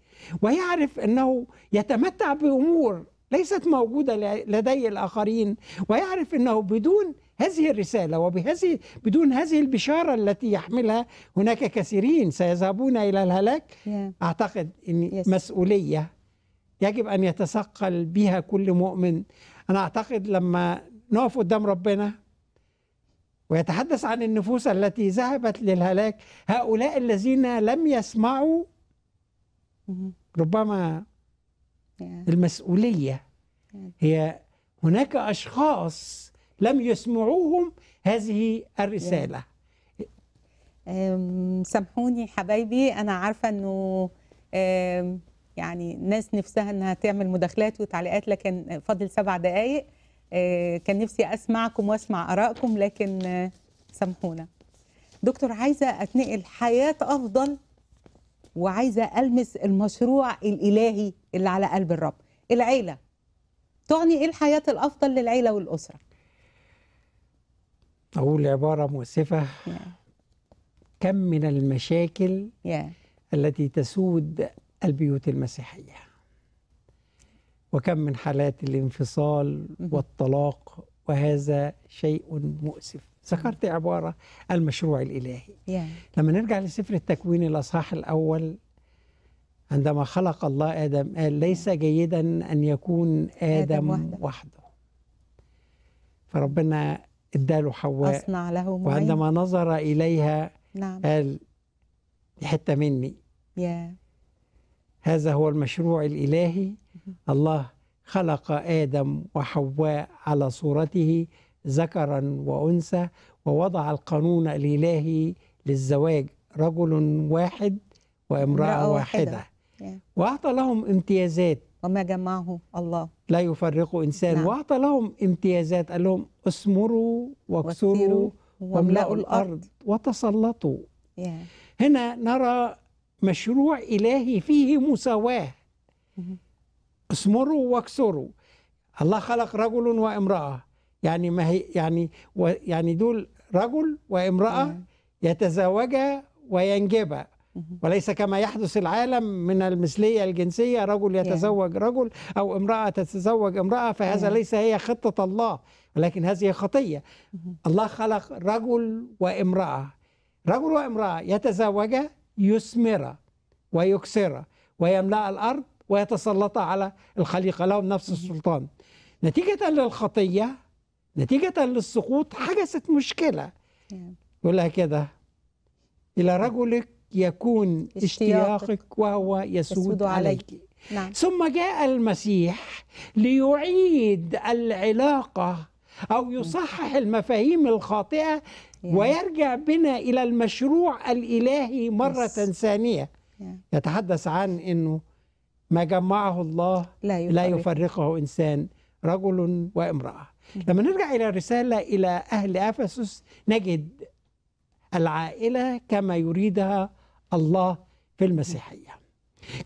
ويعرف أنه يتمتع بأمور ليست موجودة لدي الآخرين ويعرف أنه بدون هذه الرسالة وبهذه بدون هذه البشارة التي يحملها هناك كثيرين سيذهبون إلى الهلاك yeah. أعتقد أن yes. مسؤولية يجب أن يتثقل بها كل مؤمن أنا أعتقد لما نقف قدام ربنا ويتحدث عن النفوس التي ذهبت للهلاك هؤلاء الذين لم يسمعوا mm-hmm. ربما المسؤولية هي هناك أشخاص لم يسمعوهم هذه الرسالة سامحوني حبايبي أنا عارفة أنه يعني الناس نفسها أنها تعمل مداخلات وتعليقات لكن فاضل سبع دقايق أه، كان نفسي أسمعكم وأسمع آرائكم لكن أه، سامحونا دكتور عايزة أتنقل حياة أفضل وعايزة ألمس المشروع الإلهي اللي على قلب الرب العيلة تعني إيه الحياة الأفضل للعيلة والأسرة أقول عبارة مؤسفة yeah. كم من المشاكل yeah. التي تسود البيوت المسيحية وكم من حالات الانفصال mm -hmm. والطلاق وهذا شيء مؤسف ذكرت mm-hmm. عبارة المشروع الإلهي yeah. لما نرجع لسفر التكوين الأصحاح الأول عندما خلق الله آدم قال آه، ليس جيدا أن يكون آدم, آدم وحده. وحده فربنا اداله حواء أصنع له معين. وعندما نظر إليها نعم. قال حتة مني يا. هذا هو المشروع الإلهي الله خلق آدم وحواء على صورته ذكرا وأنثى ووضع القانون الإلهي للزواج رجل واحد وامرأة واحدة, واحدة. وأعطى لهم امتيازات وما جمعه الله لا يفرق إنسان نعم. وأعطى لهم امتيازات قال لهم اسمروا واكسروا واملأوا الأرض وتسلطوا yeah. هنا نرى مشروع إلهي فيه مساواة mm-hmm. اسمروا واكسروا الله خلق رجل وامرأة يعني ما هي يعني و يعني دول رجل وامرأة yeah. يتزوجا وينجبا وليس كما يحدث العالم من المثلية الجنسية رجل يتزوج رجل أو امرأة تتزوج امرأة فهذا ليس هي خطة الله ولكن هذه خطية الله خلق رجل وامرأة رجل وامرأة يتزوجا يثمرا ويكسرا ويملأ الأرض ويتسلط على الخليقة لهم نفس السلطان نتيجة للخطية نتيجة للسقوط حدثت مشكلة يقول لها كده إلى رجلك يكون اشتياقك وهو يسود, يسود عليك, نعم. ثم جاء المسيح ليعيد العلاقة أو نعم. يصحح المفاهيم الخاطئة ويرجع بنا إلى المشروع الإلهي مرة ثانية يتحدث عن أنه ما جمعه الله لا, يفرق. لا يفرقه إنسان رجل وامرأة نعم. لما نرجع إلى الرسالة إلى أهل أفسس نجد العائلة كما يريدها الله في المسيحية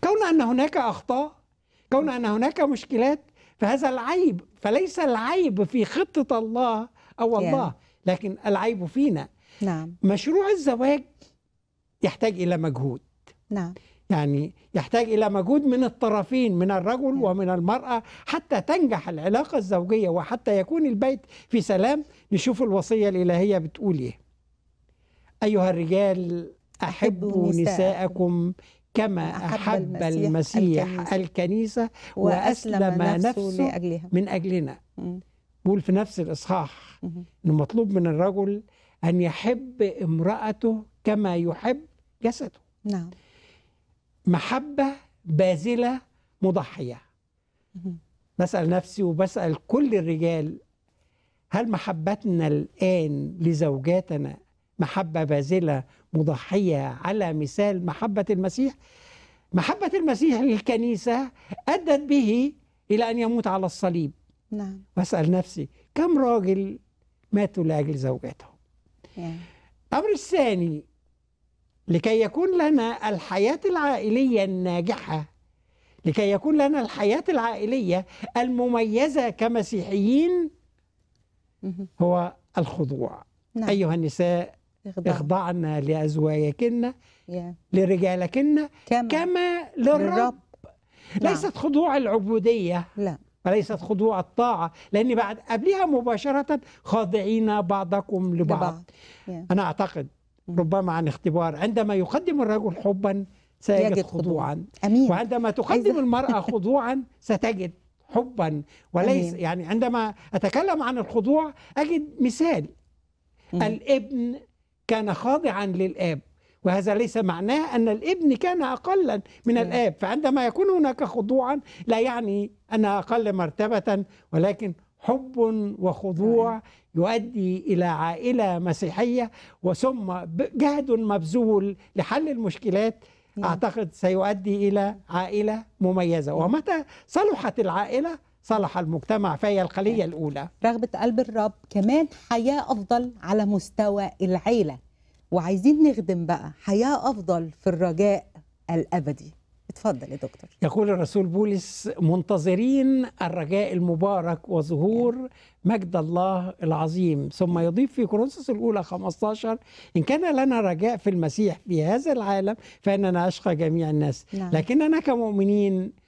كون أن هناك أخطاء كون أن هناك مشكلات فهذا العيب فليس العيب في خطة الله أو الله لكن العيب فينا نعم. مشروع الزواج يحتاج إلى مجهود نعم. يعني يحتاج إلى مجهود من الطرفين من الرجل نعم. ومن المرأة حتى تنجح العلاقة الزوجية وحتى يكون البيت في سلام نشوف الوصية الإلهية بتقول إيه أيها الرجال أحبوا نساءكم كما أحب المسيح, الكنيسة وأسلم نفسه لأجلها. من أجلنا بقول في نفس الإصحاح أنه مطلوب من الرجل أن يحب امرأته كما يحب جسده نعم محبة باذلة مضحية بسأل نفسي وبسأل كل الرجال هل محبتنا الآن لزوجاتنا محبة باذلة مضحية على مثال محبة المسيح محبة المسيح للكنيسة أدت به إلى أن يموت على الصليب نعم وأسأل نفسي كم راجل ماتوا لأجل زوجاته الأمر الثاني لكي يكون لنا الحياة العائلية الناجحة لكي يكون لنا الحياة العائلية المميزة كمسيحيين mm-hmm. هو الخضوع نعم. أيها النساء اخضعنا لأزواجكن yeah. لرجالكن كما, كما للرب, للرب. نعم. ليست خضوع العبودية لا وليست خضوع الطاعة لأن بعد قبلها مباشرة خاضعين بعضكم لبعض, لبعض. أنا أعتقد ربما عن اختبار عندما يقدم الرجل حبا سيجد خضوعا أمين. وعندما تقدم المرأة خضوعا ستجد حبا وليس أمين. يعني عندما أتكلم عن الخضوع أجد مثال مم. الابن كان خاضعا للآب وهذا ليس معناه أن الابن كان أقلا من نعم. الآب فعندما يكون هناك خضوعا لا يعني ان أقل مرتبة ولكن حب وخضوع نعم. يؤدي إلى عائلة مسيحية وثم جهد مبذول لحل المشكلات نعم. أعتقد سيؤدي إلى عائلة مميزة ومتى صلحت العائلة صلح المجتمع فهي الخلية الأولى رغبة قلب الرب كمان حياة أفضل على مستوى العيلة وعايزين نخدم بقى حياة أفضل في الرجاء الأبدي اتفضل يا دكتور يقول الرسول بولس منتظرين الرجاء المبارك وظهور مجد الله العظيم ثم يضيف في كورنثوس الأولى 15 إن كان لنا رجاء في المسيح في هذا العالم فإننا أشقى جميع الناس نعم. لكننا كمؤمنين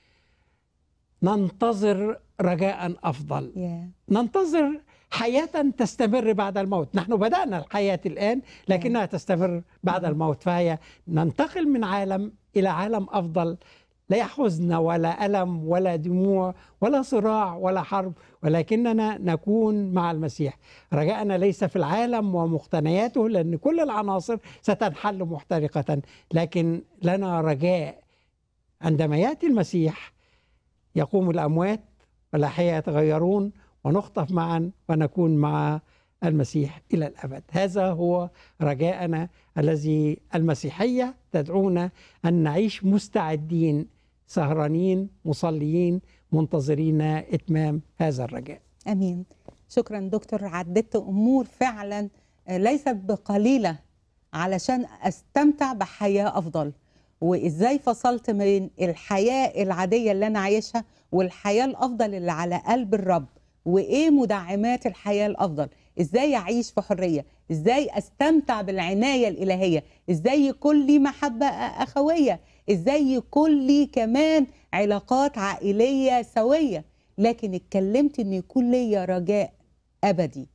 ننتظر رجاء أفضل yeah. ننتظر حياة تستمر بعد الموت نحن بدأنا الحياة الآن لكنها yeah. تستمر بعد الموت فهي ننتقل من عالم إلى عالم أفضل لا حزن ولا ألم ولا دموع ولا صراع ولا حرب ولكننا نكون مع المسيح رجاءنا ليس في العالم ومقتنياته لأن كل العناصر ستنحل محترقة لكن لنا رجاء عندما يأتي المسيح يقوم الأموات والأحياء يتغيرون ونخطف معا ونكون مع المسيح إلى الأبد هذا هو رجاءنا الذي المسيحية تدعونا أن نعيش مستعدين سهرانين مصليين منتظرين إتمام هذا الرجاء أمين شكرا دكتور عددت أمور فعلا آه، ليست بقليلة علشان أستمتع بحياة أفضل وازاي فصلت من الحياه العاديه اللي انا عايشها والحياه الافضل اللي على قلب الرب وايه مدعمات الحياه الافضل ازاي اعيش في حريه ازاي استمتع بالعنايه الالهيه ازاي يكون لي محبه اخويه ازاي يكون لي كمان علاقات عائليه سويه لكن اتكلمت ان يكون لي رجاء ابدي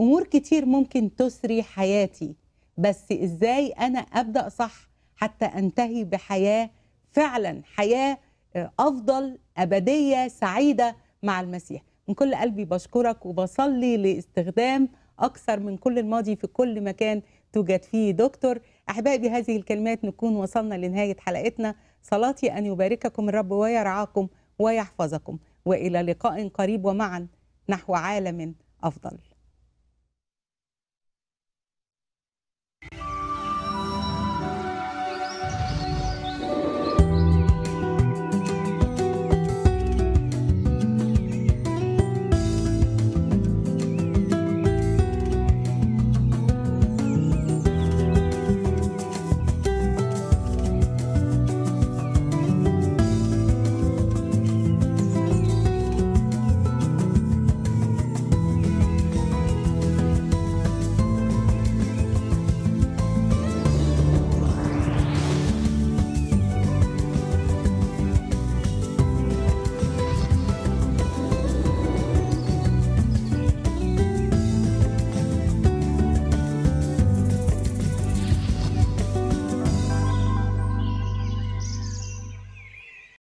امور كتير ممكن تسري حياتي بس ازاي انا ابدا صح حتى أنتهي بحياة فعلا حياة آه، أفضل أبدية سعيدة مع المسيح من كل قلبي بشكرك وبصلي لاستخدام أكثر من كل الماضي في كل مكان توجد فيه دكتور أحبائي بهذه الكلمات نكون وصلنا لنهاية حلقتنا صلاتي أن يبارككم الرب ويرعاكم ويحفظكم وإلى لقاء قريب ومعا نحو عالم أفضل